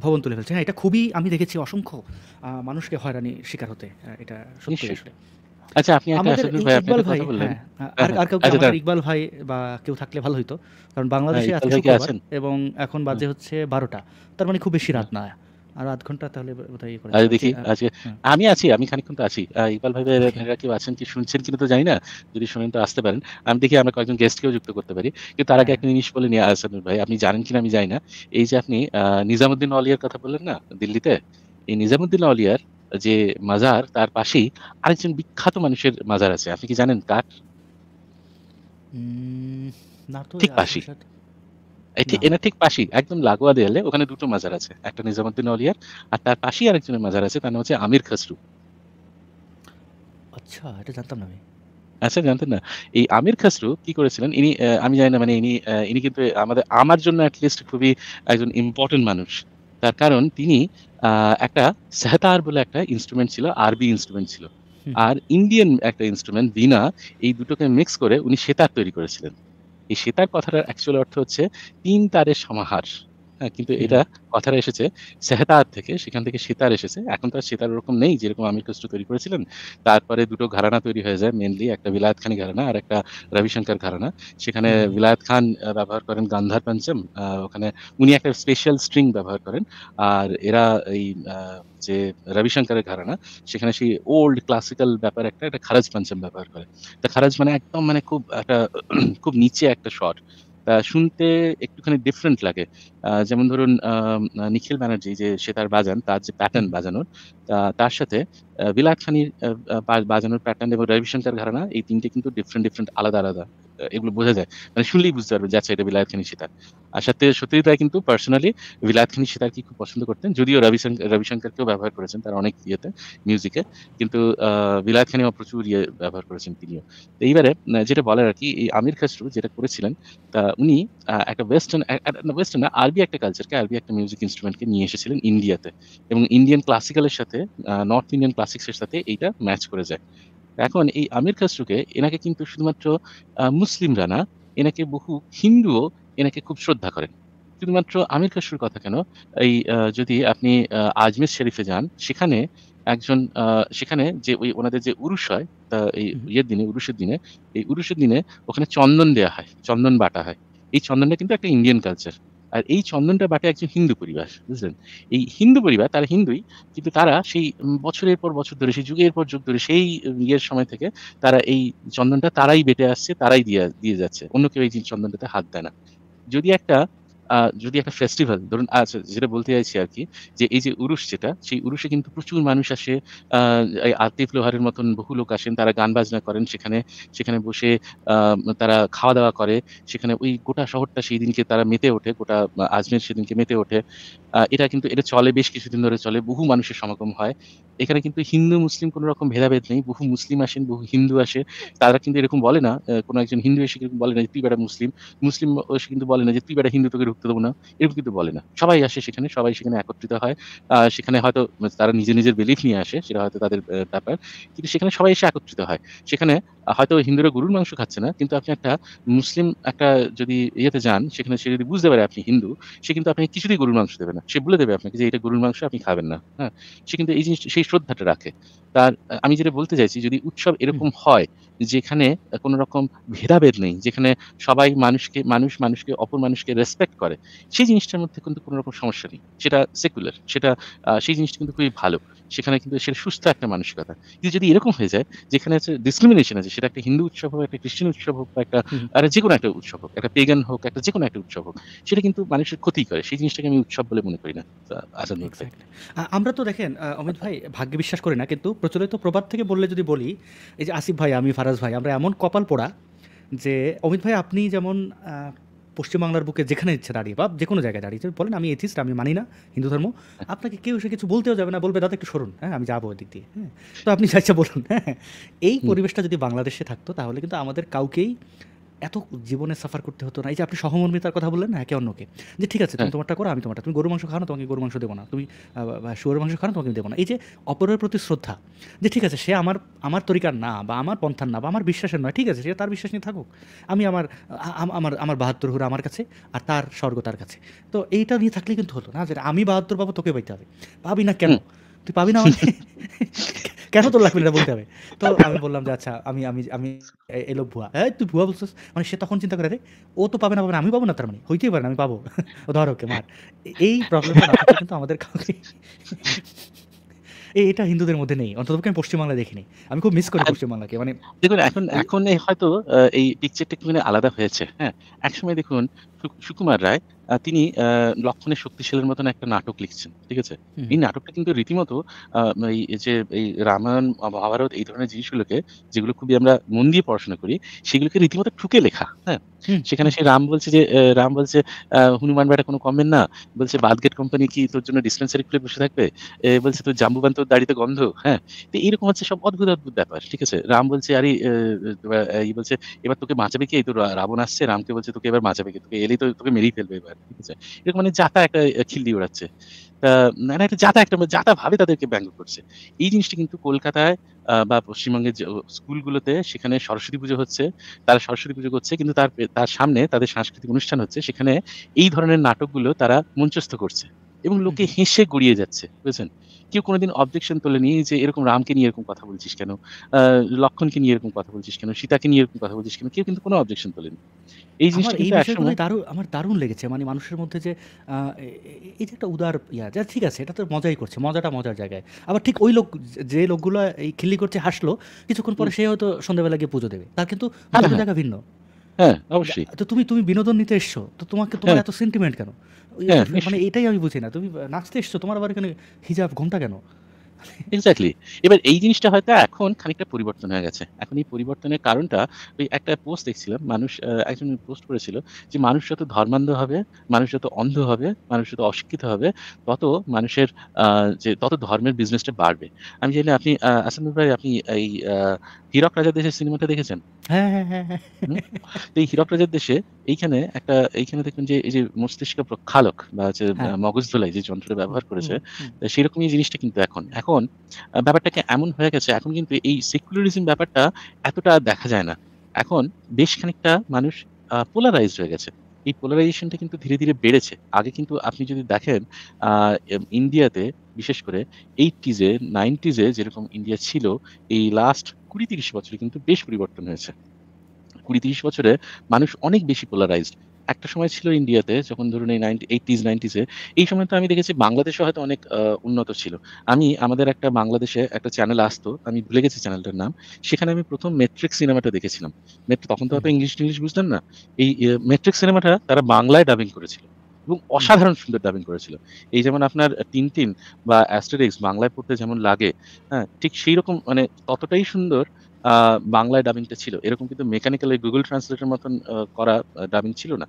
ভবন তুলে ফেলছে হ্যাঁ এটা খুবই আমি দেখেছি অসংখ্য মানুষকে হয়রানি শিকার হতে এটা সত্যি আসলে আচ্ছা আপনি ইকবাল ভাই হ্যাঁ, হ্যাঁ, আর আর আচ্ছা, ইকবাল ভাই বা কেউ থাকলে ভালো হইতো কারণ বাংলাদেশে হ্যাঁ, আজকে শুক্রবার এবং এখন বাজে হচ্ছে বারোটা তার মানে খুব বেশি রাত না আর আধ ঘন্টা তাহলে বোধহয় ইয়ে আচ্ছা, দেখি আজকে আমি আছি আমি খানিকক্ষণ তো আছি ইকবাল ভাই ভাইরা কেউ আছেন কি শুনছেন কিনা তো জানি না যদি শুনেন তো আসতে পারেন আমি দেখি আমরা কয়েকজন গেস্টকেও যুক্ত করতে পারি কিন্তু তার আগে একটা জিনিস বলে নিয়ে আসেন ভাই আপনি জানেন কিনা আমি জানি না এই যে আপনি নিজামুদ্দিন অলিয়ার কথা বললেন না দিল্লিতে এই নিজামুদ্দিন অলিয়ার যে মাজার তার পাশেই আরেকজন বিখ্যাত মানুষের মাজার আছে আপনি কি জানেন কার ঠিক এনার ঠিক একদম লাগোয়া দেয়ালে ওখানে দুটো মাজার আছে একটা নিজামুদ্দিন আর তার পাশেই আরেকজনের মাজার আছে তার নাম হচ্ছে আমির খসরু আচ্ছা এটা জানতাম না আমি আচ্ছা জানতেন না এই আমির খাসরু কি করেছিলেন ইনি আমি জানি না মানে ইনি ইনি কিন্তু আমাদের আমার জন্য অ্যাটলিস্ট খুবই একজন ইম্পর্টেন্ট মানুষ তার কারণ তিনি একটা সেহতার বলে একটা ইনস্ট্রুমেন্ট ছিল আরবি ইনস্ট্রুমেন্ট ছিল আর ইন্ডিয়ান একটা ইনস্ট্রুমেন্ট বিনা এই দুটোকে মিক্স করে উনি সেতার তৈরি করেছিলেন এই সেতার কথাটার অ্যাকচুয়াল অর্থ হচ্ছে তিন তারের সমাহার হ্যাঁ, কিন্তু এটা কথাটা এসেছে সেহতার থেকে সেখান থেকে সেতার এসেছে এখন তো আর ওরকম নেই যেরকম আমির খসরু তৈরি করেছিলেন তারপরে দুটো ঘরানা তৈরি হয়ে যায় মেনলি একটা বিলায়ত খানি ঘরানা আর একটা রবিশঙ্কর ঘরানা সেখানে বিলায়ত খান ব্যবহার করেন গান্ধার পঞ্চম ওখানে উনি একটা স্পেশাল স্ট্রিং ব্যবহার করেন আর এরা এই যে রবিশঙ্করের ঘরানা সেখানে সেই ওল্ড ক্লাসিক্যাল ব্যাপার একটা একটা খারাজ পঞ্চম ব্যবহার করে তা খারাজ মানে একদম মানে খুব একটা খুব নিচে একটা শট শুনতে একটুখানি ডিফারেন্ট লাগে যেমন ধরুন নিখিল ব্যানার্জি যে সে তার বাজান তার যে প্যাটার্ন বাজানোর তার সাথে বিলাট খানির বাজানোর প্যাটার্ন এবং রবিশঙ্কর ঘরানা এই তিনটে কিন্তু ডিফারেন্ট ডিফারেন্ট আলাদা আলাদা এগুলো বোঝা যায় মানে শুনলেই বুঝতে পারবে যে আচ্ছা এটা বিলায়ত খানি সীতার আর সাথে সত্যি তাই কিন্তু পার্সোনালি বিলায়ত খানি সীতার কি খুব পছন্দ করতেন যদিও রবিশঙ্কর রবিশঙ্করকেও ব্যবহার করেছেন তার অনেক ইয়েতে মিউজিকে কিন্তু বিলায়ত খানিও প্রচুর ইয়ে ব্যবহার করেছেন তিনিও তো এইবারে যেটা বলার আর কি এই আমির খাসরু যেটা করেছিলেন তা উনি একটা ওয়েস্টার্ন ওয়েস্টার্ন না আরবি একটা কালচারকে আরবি একটা মিউজিক ইনস্ট্রুমেন্টকে নিয়ে এসেছিলেন ইন্ডিয়াতে এবং ইন্ডিয়ান ক্লাসিক্যালের সাথে নর্থ ইন্ডিয়ান ক্লাসিক্সের সাথে এইটা ম্যাচ করে যায় এখন এই আমির খাসরুকে এনাকে কিন্তু শুধুমাত্র মুসলিমরা না এনাকে বহু হিন্দুও এনাকে খুব শ্রদ্ধা করেন শুধুমাত্র আমির খাসরুর কথা কেন এই যদি আপনি আজমের শরীফে যান সেখানে একজন সেখানে যে ওই ওনাদের যে উরুষ হয় তা এই ইয়ের দিনে উরুষের দিনে এই উরুষের দিনে ওখানে চন্দন দেয়া হয় চন্দন বাটা হয় এই চন্দনটা কিন্তু একটা ইন্ডিয়ান কালচার আর এই চন্দনটা বাটে একজন হিন্দু পরিবার বুঝলেন এই হিন্দু পরিবার তারা হিন্দুই কিন্তু তারা সেই বছরের পর বছর ধরে সেই যুগের পর যুগ ধরে সেই ইয়ের সময় থেকে তারা এই চন্দনটা তারাই বেটে আসছে তারাই দিয়ে দিয়ে যাচ্ছে অন্য কেউ এই চন্দনটাতে হাত দেয় না যদি একটা যদি একটা ফেস্টিভ্যাল ধরুন আচ্ছা যেটা বলতে চাইছি আর কি যে এই যে উরুষ যেটা সেই উরুষে কিন্তু প্রচুর মানুষ আসে আতিফ লোহারের মতন বহু লোক আসেন তারা গান বাজনা করেন সেখানে সেখানে বসে তারা খাওয়া দাওয়া করে সেখানে ওই গোটা শহরটা সেই দিনকে তারা মেতে ওঠে গোটা আজমের সেদিনকে মেতে ওঠে এটা কিন্তু এটা চলে বেশ কিছুদিন ধরে চলে বহু মানুষের সমাগম হয় এখানে কিন্তু হিন্দু মুসলিম কোনো রকম ভেদাভেদ নেই বহু মুসলিম আসেন বহু হিন্দু আসে তারা কিন্তু এরকম বলে না কোনো একজন হিন্দু এসে কিন্তু বলে না যে তুই বেটা মুসলিম মুসলিম এসে কিন্তু বলে না যে তুই বেটা হিন্দু তোকে ঢুকতে দেবো না এরকম কিন্তু বলে না সবাই আসে সেখানে সবাই সেখানে একত্রিত হয় সেখানে হয়তো তারা নিজে নিজের বিলিফ নিয়ে আসে সেটা হয়তো তাদের ব্যাপার কিন্তু সেখানে সবাই এসে একত্রিত হয় সেখানে হয়তো হিন্দুরা গরুর মাংস খাচ্ছে না কিন্তু আপনি একটা মুসলিম একটা যদি ইয়েতে যান সেখানে সে যদি বুঝতে পারে আপনি হিন্দু সে কিন্তু আপনাকে কিছুতেই গরুর মাংস দেবে না সে বলে দেবে আপনাকে যে এটা গরুর মাংস আপনি খাবেন না হ্যাঁ সে কিন্তু এই জিনিস সেই শ্রদ্ধাটা রাখে তার আমি যেটা বলতে চাইছি যদি উৎসব এরকম হয় যেখানে কোনো রকম ভেদাভেদ নেই যেখানে সবাই মানুষকে মানুষ মানুষকে অপর মানুষকে রেসপেক্ট করে সেই জিনিসটার মধ্যে কিন্তু কোনো রকম সমস্যা নেই সেটা সেকুলার সেটা সেই জিনিসটা কিন্তু খুবই ভালো সেখানে কিন্তু সেটা সুস্থ একটা মানসিকতা কিন্তু যদি এরকম হয়ে যায় যেখানে আছে ডিসক্রিমিনেশন আছে সেটা একটা হিন্দু উৎসব হোক একটা খ্রিস্টান উৎসব হোক বা একটা আরে যে কোনো একটা উৎসব হোক একটা পেগান হোক একটা যে কোনো একটা উৎসব হোক সেটা কিন্তু মানুষের ক্ষতি করে সেই জিনিসটাকে আমি উৎসব বলে মনে করি না আজাদ আমরা তো দেখেন অমিত ভাই ভাগ্যে বিশ্বাস করি না কিন্তু প্রচলিত প্রবাদ থেকে বললে যদি বলি এই যে আসিফ ভাই আমি ফারাজ ভাই আমরা এমন কপাল পোড়া যে অমিত ভাই আপনি যেমন পশ্চিমবাংলার বুকে যেখানে ইচ্ছে দাঁড়িয়ে বা যে কোনো জায়গায় দাঁড়িয়ে বলেন আমি এথিস্ট আমি মানি না হিন্দু ধর্ম হ্যাঁ। আপনাকে কেউ এসে কিছু বলতেও যাবে না বলবে দাদা একটু সরুন হ্যাঁ আমি যাবো ওই দিয়ে হ্যাঁ তো আপনি চাইছে বলুন হ্যাঁ, হ্যাঁ। এই পরিবেশটা যদি বাংলাদেশে থাকতো তাহলে কিন্তু আমাদের কাউকেই এত জীবনে সাফার করতে হতো না এই যে আপনি সহমর্মিতার কথা বললেন না একে অন্যকে যে ঠিক আছে তুমি হ্যাঁ। তোমারটা করো আমি তোমারটা তুমি গরু মাংস খাও না তোমাকে গরু মাংস দেবো না তুমি শুয়োর মাংস খাও না তোমাকে দেবো না এই যে অপরের প্রতি শ্রদ্ধা যে ঠিক আছে সে আমার আমার তরিকার না বা আমার পন্থার না বা আমার বিশ্বাসের নয় ঠিক আছে সে তার বিশ্বাস নিয়ে থাকুক আমি আমার আমার আমার বাহাত্তর হুর আমার কাছে আর তার স্বর্গ তার কাছে তো এইটা নিয়ে থাকলে কিন্তু হতো না যে আমি বাহাত্তর পাবো তোকে পাইতে হবে পাবি না কেন তুই পাবি না মানে [LAUGHS] কেন তোর লাগবে এটা বলতে হবে তো আমি বললাম যে আচ্ছা আমি আমি আমি এলো ভুয়া হ্যাঁ তুই ভুয়া বলছিস মানে সে তখন চিন্তা করে রে ও তো পাবে না পাবে না আমি পাবো না তার মানে হইতেই পারে না আমি পাবো [LAUGHS] ধর ওকে মার এই প্রবলেমটা কিন্তু আমাদের কাউকে [LAUGHS] এটা হিন্দুদের মধ্যে নেই অন্তত আমি পশ্চিমবাংলা দেখিনি আমি খুব মিস করি পশ্চিমবাংলাকে মানে দেখুন এখন এখন হয়তো এই পিকচারটা কিন্তু আলাদা হয়েছে হ্যাঁ একসময় দেখুন সুকুমার রায় তিনি লক্ষণের শক্তিশালীর মতন একটা নাটক লিখছেন ঠিক আছে এই নাটকটা কিন্তু রীতিমতো এই যে এই রামায়ণ মহাভারত এই ধরনের জিনিসগুলোকে যেগুলো খুবই আমরা মন দিয়ে পড়াশোনা করি সেগুলোকে রীতিমতো ঠুকে লেখা হ্যাঁ সেখানে সে রাম বলছে যে রাম বলছে হনুমান বেটা কোনো কমেন না বলছে বাদগেট কোম্পানি কি তোর জন্য ডিসপেন্সারি খুলে বসে থাকবে বলছে তোর জাম্বুবান তোর দাড়িতে গন্ধ হ্যাঁ তো এইরকম হচ্ছে সব অদ্ভুত অদ্ভুত ব্যাপার ঠিক আছে রাম বলছে আরে এই বলছে এবার তোকে বাঁচাবে কি এই তো রাবণ আসছে রামকে বলছে তোকে এবার বাঁচাবে কি তোকে এলেই তো তোকে মেরেই ফেলবে এবার ঠিক আছে এরকম মানে জাতা একটা খিল্লি ওড়াচ্ছে মানে একটা জাতা একটা জাতা ভাবে তাদেরকে ব্যঙ্গ করছে এই জিনিসটা কিন্তু কলকাতায় বা পশ্চিমবঙ্গের স্কুলগুলোতে সেখানে সরস্বতী পুজো হচ্ছে তারা সরস্বতী পুজো করছে কিন্তু তার তার সামনে তাদের সাংস্কৃতিক অনুষ্ঠান হচ্ছে সেখানে এই ধরনের নাটকগুলো তারা মঞ্চস্থ করছে এবং লোকে হেসে গড়িয়ে যাচ্ছে বুঝছেন কেউ কোনোদিন অবজেকশন তুলে নিয়ে যে এরকম রামকে নিয়ে এরকম কথা বলছিস কেন লক্ষণকে নিয়ে এরকম কথা বলছিস কেন সীতাকে নিয়ে এরকম কথা বলছিস কেন কেউ কিন্তু কোনো অবজেকশন তোলেনি এই জিনিসটা এই বিষয়গুলো দারুণ আমার দারুণ লেগেছে মানে মানুষের মধ্যে যে এই যে একটা উদার ইয়া যা ঠিক আছে এটা তো মজাই করছে মজাটা মজার জায়গায় আবার ঠিক ওই লোক যে লোকগুলো এই খিল্লি করছে হাসলো কিছুক্ষণ পরে সে হয়তো সন্ধ্যাবেলা গিয়ে পুজো দেবে তার কিন্তু হ্যাঁ, হ্যাঁ। জায়গা ভিন্ন হ্যাঁ অবশ্যই তো তুমি তুমি বিনোদন নিতে এসছো তো তোমাকে তোমার হ্যাঁ। এত সেন্টিমেন্ট কেন হ্যাঁ, মানে এটাই আমি বুঝি না তুমি নাচতে এসছো তোমার আবার এখানে হিজাব ঘুমটা কেন এক্স্যাক্টলি এবার এই জিনিসটা হয়তো এখন খানিকটা পরিবর্তন হয়ে গেছে এখন এই পরিবর্তনের কারণটা ওই একটা পোস্ট দেখছিলাম মানুষ একজন পোস্ট করেছিল যে মানুষ যত ধর্মান্ধ হবে মানুষ যত অন্ধ হবে মানুষ যত অশিক্ষিত হবে তত মানুষের যে তত ধর্মের বিজনেসটা বাড়বে আমি জানি আপনি আসানুর ভাই আপনি এই হীরক রাজা দেশের সিনেমাটা দেখেছেন হ্যাঁ, হ্যাঁ, হ্যাঁ, এই হীরক রাজার দেশে এইখানে একটা এইখানে দেখবেন যে এই যে মস্তিষ্ক প্রক্ষালক বা হচ্ছে মগজ ধোলাই যে যন্ত্রটা ব্যবহার করেছে সেরকমই জিনিসটা কিন্তু এখন এখন এখন ব্যাপারটাকে এমন হয়ে গেছে এখন কিন্তু এই সেকুলারিজম ব্যাপারটা এতটা দেখা যায় না এখন বেশ খানিকটা মানুষ পোলারাইজ হয়ে গেছে এই পোলারাইজেশনটা কিন্তু ধীরে ধীরে বেড়েছে আগে কিন্তু আপনি যদি দেখেন ইন্ডিয়াতে বিশেষ করে এইটিজে নাইনটিজে যেরকম ইন্ডিয়া ছিল এই লাস্ট কুড়ি তিরিশ বছরে কিন্তু বেশ পরিবর্তন হয়েছে কুড়ি তিরিশ বছরে মানুষ অনেক বেশি পোলারাইজড একটা সময় ছিল ইন্ডিয়াতে যখন ধরুন এই নাইনটি এইটিজ নাইনটিসে এই সময় তো আমি দেখেছি বাংলাদেশে হয়তো অনেক উন্নত ছিল আমি আমাদের একটা বাংলাদেশে একটা চ্যানেল আসতো আমি ভুলে গেছি চ্যানেলটার নাম সেখানে আমি প্রথম মেট্রিক সিনেমাটা দেখেছিলাম তখন তো হয়তো ইংলিশ ইংলিশ বুঝতাম না এই মেট্রিক সিনেমাটা তারা বাংলায় ডাবিং করেছিল এবং অসাধারণ সুন্দর ডাবিং করেছিল এই যেমন আপনার তিন তিন বা অ্যাস্টেরিক্স বাংলায় পড়তে যেমন লাগে হ্যাঁ ঠিক সেই রকম মানে ততটাই সুন্দর বাংলায় ডাবিংটা ছিল এরকম কিন্তু মেকানিক্যাল গুগল ট্রান্সলেটের মতন করা ডাবিং ছিল না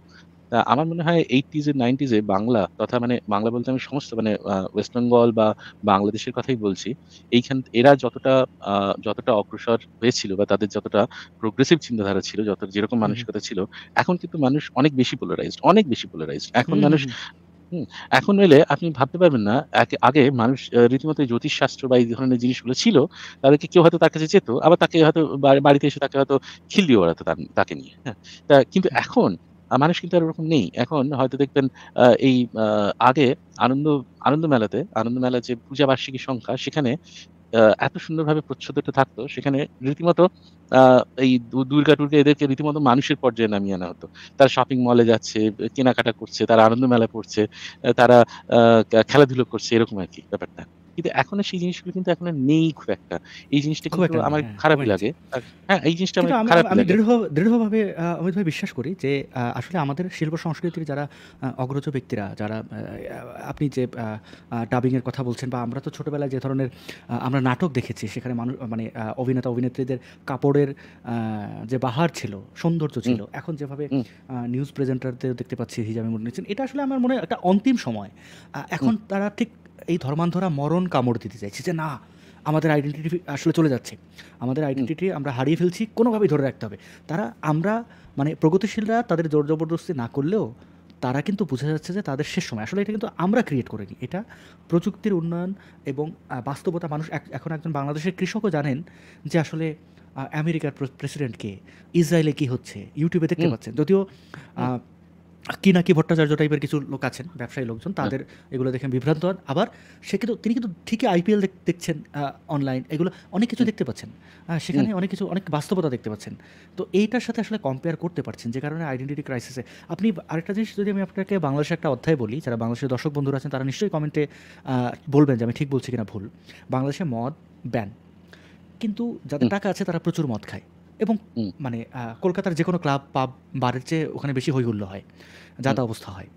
তা আমার মনে হয় এইটিজে নাইনটিজে বাংলা তথা মানে বাংলা বলতে আমি সমস্ত মানে ওয়েস্ট বেঙ্গল বা বাংলাদেশের কথাই বলছি এইখান এরা যতটা যতটা অগ্রসর হয়েছিল বা তাদের যতটা প্রোগ্রেসিভ চিন্তাধারা ছিল যত যেরকম মানসিকতা ছিল এখন কিন্তু মানুষ অনেক বেশি পোলারাইজড অনেক বেশি পোলারাইজড এখন মানুষ এখন এলে আপনি ভাবতে পারবেন না আগে মানুষ রীতিমতো জ্যোতিষ শাস্ত্র বা এই ধরনের জিনিসগুলো ছিল। তাদেরকে কেউ হয়তো তার কাছে যেত। আবার তাকে হয়তো বাড়িতে এসে তাকে হয়তো খিল দিয়ে বেড়াতো তাকে নিয়ে। হ্যাঁ? তা কিন্তু এখন মানুষ কিন্তু আর ওরকম নেই। এখন হয়তো দেখবেন এই আগে আনন্দ আনন্দ মেলাতে আনন্দ মেলা যে পূজা বার্ষিকীর সংখ্যা সেখানে এত সুন্দরভাবে প্রচ্ছদটা থাকতো সেখানে রীতিমতো এই দুর্গা টুর্গা এদেরকে রীতিমতো মানুষের পর্যায়ে নামিয়ে আনা হতো তারা শপিং মলে যাচ্ছে কেনাকাটা করছে তারা আনন্দ মেলা পড়ছে তারা খেলাধুলো করছে এরকম আর কি ব্যাপারটা কিন্তু এখন সেই জিনিসগুলো কিন্তু এখন নেই খুব একটা এই জিনিসটা কিন্তু আমার হ্যাঁ, খারাপই লাগে হ্যাঁ এই জিনিসটা আমার খারাপ আমি দৃঢ় দৃঢ়ভাবে অমিত ভাই বিশ্বাস করি যে আসলে আমাদের শিল্প সংস্কৃতির যারা অগ্রজ ব্যক্তিরা যারা আপনি যে এর কথা বলছেন বা আমরা তো ছোটবেলায় যে ধরনের আমরা নাটক দেখেছি সেখানে মানুষ মানে অভিনেতা অভিনেত্রীদের কাপড়ের যে বাহার ছিল সৌন্দর্য ছিল এখন যেভাবে নিউজ প্রেজেন্টারদের দেখতে পাচ্ছি হিজাবে মনে হচ্ছে এটা আসলে আমার মনে হয় একটা অন্তিম সময় এখন তারা ঠিক এই ধর্মান্ধরা মরণ কামড় দিতে চাইছে যে না আমাদের আইডেন্টিটি আসলে চলে যাচ্ছে আমাদের আইডেন্টিটি আমরা হারিয়ে ফেলছি কোনোভাবেই ধরে রাখতে হবে তারা আমরা মানে প্রগতিশীলরা তাদের জোর জবরদস্তি না করলেও তারা কিন্তু বোঝা যাচ্ছে যে তাদের শেষ সময় আসলে এটা কিন্তু আমরা ক্রিয়েট করিনি এটা প্রযুক্তির উন্নয়ন এবং বাস্তবতা মানুষ এখন একজন বাংলাদেশের কৃষকও জানেন যে আসলে আমেরিকার প্রেসিডেন্ট কে ইসরায়েলে কী হচ্ছে ইউটিউবে দেখতে পাচ্ছেন যদিও কি নাকি ভট্টাচার্য টাইপের কিছু লোক আছেন ব্যবসায়ী লোকজন তাদের এগুলো দেখেন বিভ্রান্ত হন আবার সে কিন্তু তিনি কিন্তু ঠিকই আইপিএল দেখছেন অনলাইন এগুলো অনেক কিছু দেখতে পাচ্ছেন সেখানে অনেক কিছু অনেক বাস্তবতা দেখতে পাচ্ছেন তো এইটার সাথে আসলে কম্পেয়ার করতে পারছেন যে কারণে আইডেন্টিটি ক্রাইসিসে আপনি আরেকটা জিনিস যদি আমি আপনাকে বাংলাদেশে একটা অধ্যায় বলি যারা বাংলাদেশের দর্শক বন্ধুরা আছেন তারা নিশ্চয়ই কমেন্টে বলবেন যে আমি ঠিক বলছি কিনা ভুল বাংলাদেশে মদ ব্যান কিন্তু যাদের টাকা আছে তারা প্রচুর মদ খায় এবং মানে কলকাতার যে কোনো ক্লাব পাব বারের চেয়ে ওখানে বেশি হই হয় যা তা অবস্থা হয়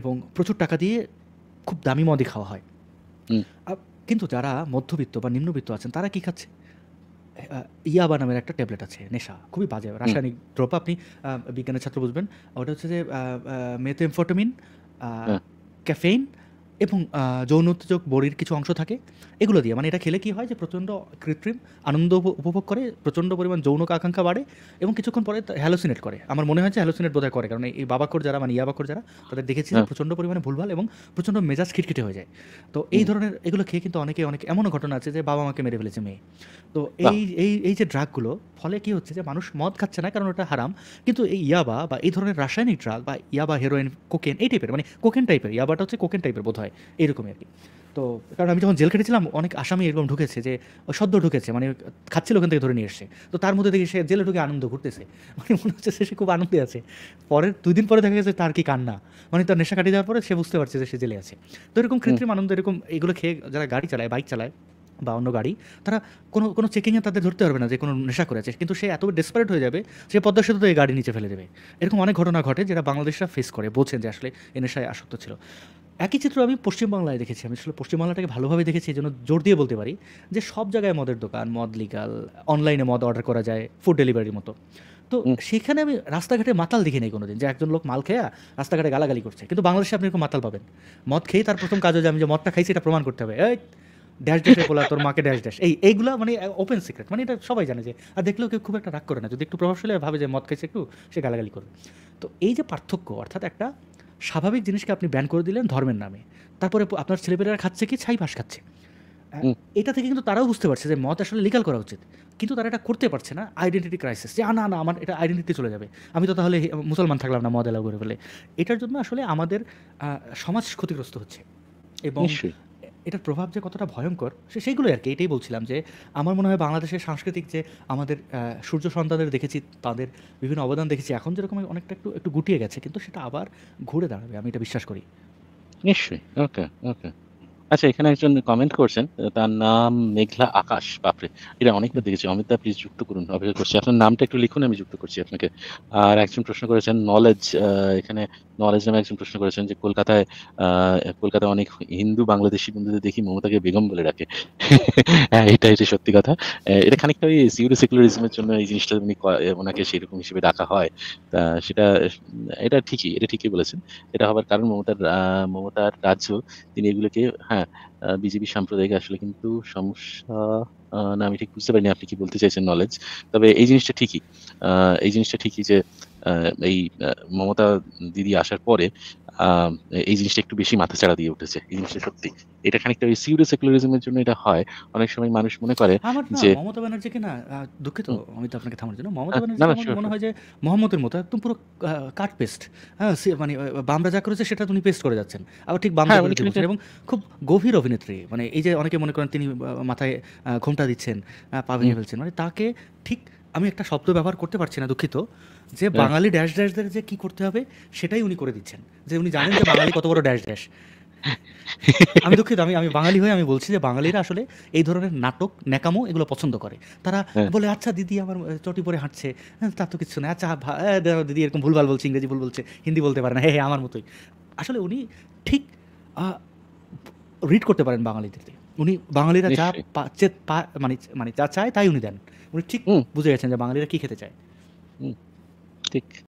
এবং প্রচুর টাকা দিয়ে খুব দামি মদই খাওয়া হয় কিন্তু যারা মধ্যবিত্ত বা নিম্নবিত্ত আছেন তারা কি খাচ্ছে ইয়াবা নামের একটা ট্যাবলেট আছে নেশা খুবই বাজে রাসায়নিক দ্রব্য আপনি বিজ্ঞানের ছাত্র বুঝবেন ওটা হচ্ছে যে মেথেমফোটামিন হ্যাঁ। ক্যাফেইন এবং যৌন উত্তেজক বড়ির কিছু অংশ থাকে এগুলো দিয়ে মানে এটা খেলে কি হয় যে প্রচণ্ড কৃত্রিম আনন্দ উপভোগ করে প্রচণ্ড পরিমাণ যৌন আকাঙ্ক্ষা বাড়ে এবং কিছুক্ষণ পরে হ্যালোসিনেট করে আমার মনে হয় যে হ্যালোসিনেট বোধহয় করে কারণ এই বাবাকর যারা মানে ইয়াবাকর যারা তাদের দেখেছি হ্যাঁ। প্রচণ্ড পরিমাণে ভুলভাল এবং প্রচণ্ড মেজাজ খিটখিটে হয়ে যায় তো এই ধরনের এগুলো খেয়ে কিন্তু অনেকে অনেক এমনও ঘটনা আছে যে বাবা মাকে মেরে ফেলেছে মেয়ে তো এই এই এই যে ড্রাগগুলো ফলে কি হচ্ছে যে মানুষ মদ খাচ্ছে না কারণ ওটা হারাম কিন্তু এই ইয়াবা বা এই ধরনের রাসায়নিক ড্রাগ বা ইয়াবা হেরোইন কোকেন এই টাইপের মানে কোকেন টাইপের ইয়াবাটা হচ্ছে কোকেন টাইপের বোধ হয় হয় এরকমই আর কি তো কারণ আমি যখন জেল খেটেছিলাম অনেক আসামি এরকম ঢুকেছে যে সদ্য ঢুকেছে মানে খাচ্ছিল ওখান থেকে ধরে নিয়ে এসছে তো তার মধ্যে দেখি সে জেলে ঢুকে আনন্দ ঘুরতেছে [LAUGHS] মানে মনে হচ্ছে সে খুব আনন্দে আছে পরের দুই দিন পরে দেখা গেছে তার কি কান্না মানে তার নেশা কাটিয়ে দেওয়ার পরে সে বুঝতে পারছে যে সে জেলে আছে তো এরকম কৃত্রিম আনন্দ এরকম এগুলো খেয়ে যারা গাড়ি চালায় বাইক চালায় বা অন্য গাড়ি তারা কোনো কোনো চেকিংয়ে তাদের ধরতে পারবে না যে কোনো নেশা করেছে কিন্তু সে এত ডেসপারেট হয়ে যাবে সে পদ্মা সেতু এই গাড়ি নিচে ফেলে দেবে এরকম অনেক ঘটনা ঘটে যেটা বাংলাদেশরা ফেস করে বলছেন যে আসলে এ নেশায় আসক্ত ছিল একই চিত্র আমি পশ্চিমবাংলায় দেখেছি আমি আসলে পশ্চিমবাংলাটাকে ভালোভাবে দেখেছি এই জন্য জোর দিয়ে বলতে পারি যে সব জায়গায় মদের দোকান মদ লিগাল অনলাইনে মদ অর্ডার করা যায় ফুড ডেলিভারির মতো তো সেখানে আমি রাস্তাঘাটে মাতাল দেখি নাই কোনোদিন যে একজন লোক মাল খেয়া রাস্তাঘাটে গালাগালি করছে কিন্তু বাংলাদেশে আপনি এরকম মাতাল পাবেন মদ খেয়ে তার প্রথম কাজ হচ্ছে আমি যে মদটা খাইছি এটা প্রমাণ করতে হবে এই ড্যাশ ড্যাশে বলা তোর মাকে ড্যাশ ড্যাশ এই এইগুলো মানে ওপেন সিক্রেট মানে এটা সবাই জানে যে আর দেখলেও কেউ খুব একটা রাগ করে না যদি একটু প্রভাবশালী ভাবে যে মদ খাইছে একটু সে গালাগালি করবে তো এই যে পার্থক্য অর্থাৎ একটা স্বাভাবিক জিনিসকে আপনি ব্যান করে দিলেন ধর্মের নামে তারপরে আপনার ছেলেপেলেরা খাচ্ছে কি ছাই ভাস খাচ্ছে এটা থেকে কিন্তু তারাও বুঝতে পারছে যে মদ আসলে লিগাল করা উচিত কিন্তু তারা এটা করতে পারছে না আইডেন্টিটি ক্রাইসিস যে না না আমার এটা আইডেন্টিটি চলে যাবে আমি তো তাহলে মুসলমান থাকলাম না মদ এলাও করে ফেলে এটার জন্য আসলে আমাদের সমাজ ক্ষতিগ্রস্ত হচ্ছে এবং এটার প্রভাব যে কতটা ভয়ঙ্কর সে সেইগুলোই আর কি এটাই বলছিলাম যে আমার মনে হয় বাংলাদেশের সাংস্কৃতিক যে আমাদের সূর্য সন্তানদের দেখেছি তাদের বিভিন্ন অবদান দেখেছি এখন যেরকম অনেকটা একটু একটু গুটিয়ে গেছে কিন্তু সেটা আবার ঘুরে দাঁড়াবে আমি এটা বিশ্বাস করি নিশ্চয়ই ওকে ওকে আচ্ছা এখানে একজন কমেন্ট করছেন তার নাম মেঘলা আকাশ বাপরে এটা অনেকবার দেখেছি অমিতা প্লিজ যুক্ত করুন অপেক্ষা করছি আপনার নামটা একটু লিখুন আমি যুক্ত করছি আপনাকে আর একজন প্রশ্ন করেছেন নলেজ এখানে নলেজ নামে একজন প্রশ্ন করেছেন যে কলকাতায় কলকাতায় অনেক হিন্দু বাংলাদেশি বন্ধুদের দেখি মমতাকে বেগম বলে রাখে হ্যাঁ এটা এটা সত্যি কথা এটা খানিকটা ওই সিউরো সেকুলারিজমের জন্য এই জিনিসটা উনি ওনাকে সেরকম হিসেবে ডাকা হয় তা সেটা এটা ঠিকই এটা ঠিকই বলেছেন এটা হবার কারণ মমতার মমতার রাজ্য তিনি এগুলোকে হ্যাঁ বিজেপি সাম্প্রদায়িক আসলে কিন্তু সমস্যা না আমি ঠিক বুঝতে পারিনি আপনি কি বলতে চাইছেন নলেজ তবে এই জিনিসটা ঠিকই এই জিনিসটা ঠিকই যে এই মমতা দিদি আসার পরে এই জিনিসটা একটু বেশি মাথা চাড়া দিয়ে উঠেছে এই জিনিসটা সত্যি এটা খানিকটা ওই সিউডো সেকুলারিজমের জন্য এটা হয় অনেক সময় মানুষ মনে করে যে মমতা ব্যানার্জিকে না দুঃখিত আমি তো আপনাকে থামার জন্য মমতা ব্যানার্জি মনে হয় যে মোহাম্মদের মতো একদম পুরো কাট পেস্ট হ্যাঁ মানে বামরা যা করেছে সেটা উনি পেস্ট করে যাচ্ছেন আবার ঠিক বামরা হ্যাঁ, মানে এবং খুব গভীর অভিনেত্রী মানে এই যে অনেকে মনে করেন তিনি মাথায় ঘোমটা দিচ্ছেন পা ভেঙে ফেলছেন মানে তাকে ঠিক আমি একটা শব্দ ব্যবহার করতে পারছি না দুঃখিত যে বাঙালি ড্যাশ ড্যাশদের যে কি করতে হবে সেটাই উনি করে দিচ্ছেন যে উনি জানেন যে বাঙালি কত বড় ড্যাশ ড্যাশ আমি দুঃখিত আমি আমি বাঙালি হয়ে আমি বলছি যে বাঙালিরা আসলে এই ধরনের নাটক ন্যাকামো এগুলো পছন্দ করে তারা হ্যাঁ। বলে আচ্ছা দিদি আমার চটি পরে হাঁটছে হ্যাঁ, তা তো কিছু না আচ্ছা দিদি এরকম ভুলভাল বলছে ইংরেজি ভুল বলছে হিন্দি বলতে পারে না হ্যাঁ আমার মতোই আসলে উনি ঠিক রিড করতে পারেন বাঙালিদের উনি বাঙালিরা যা পা মানে মানে যা চায় তাই উনি দেন উনি ঠিক বুঝে গেছেন যে বাঙালিরা কি খেতে চায় ঠিক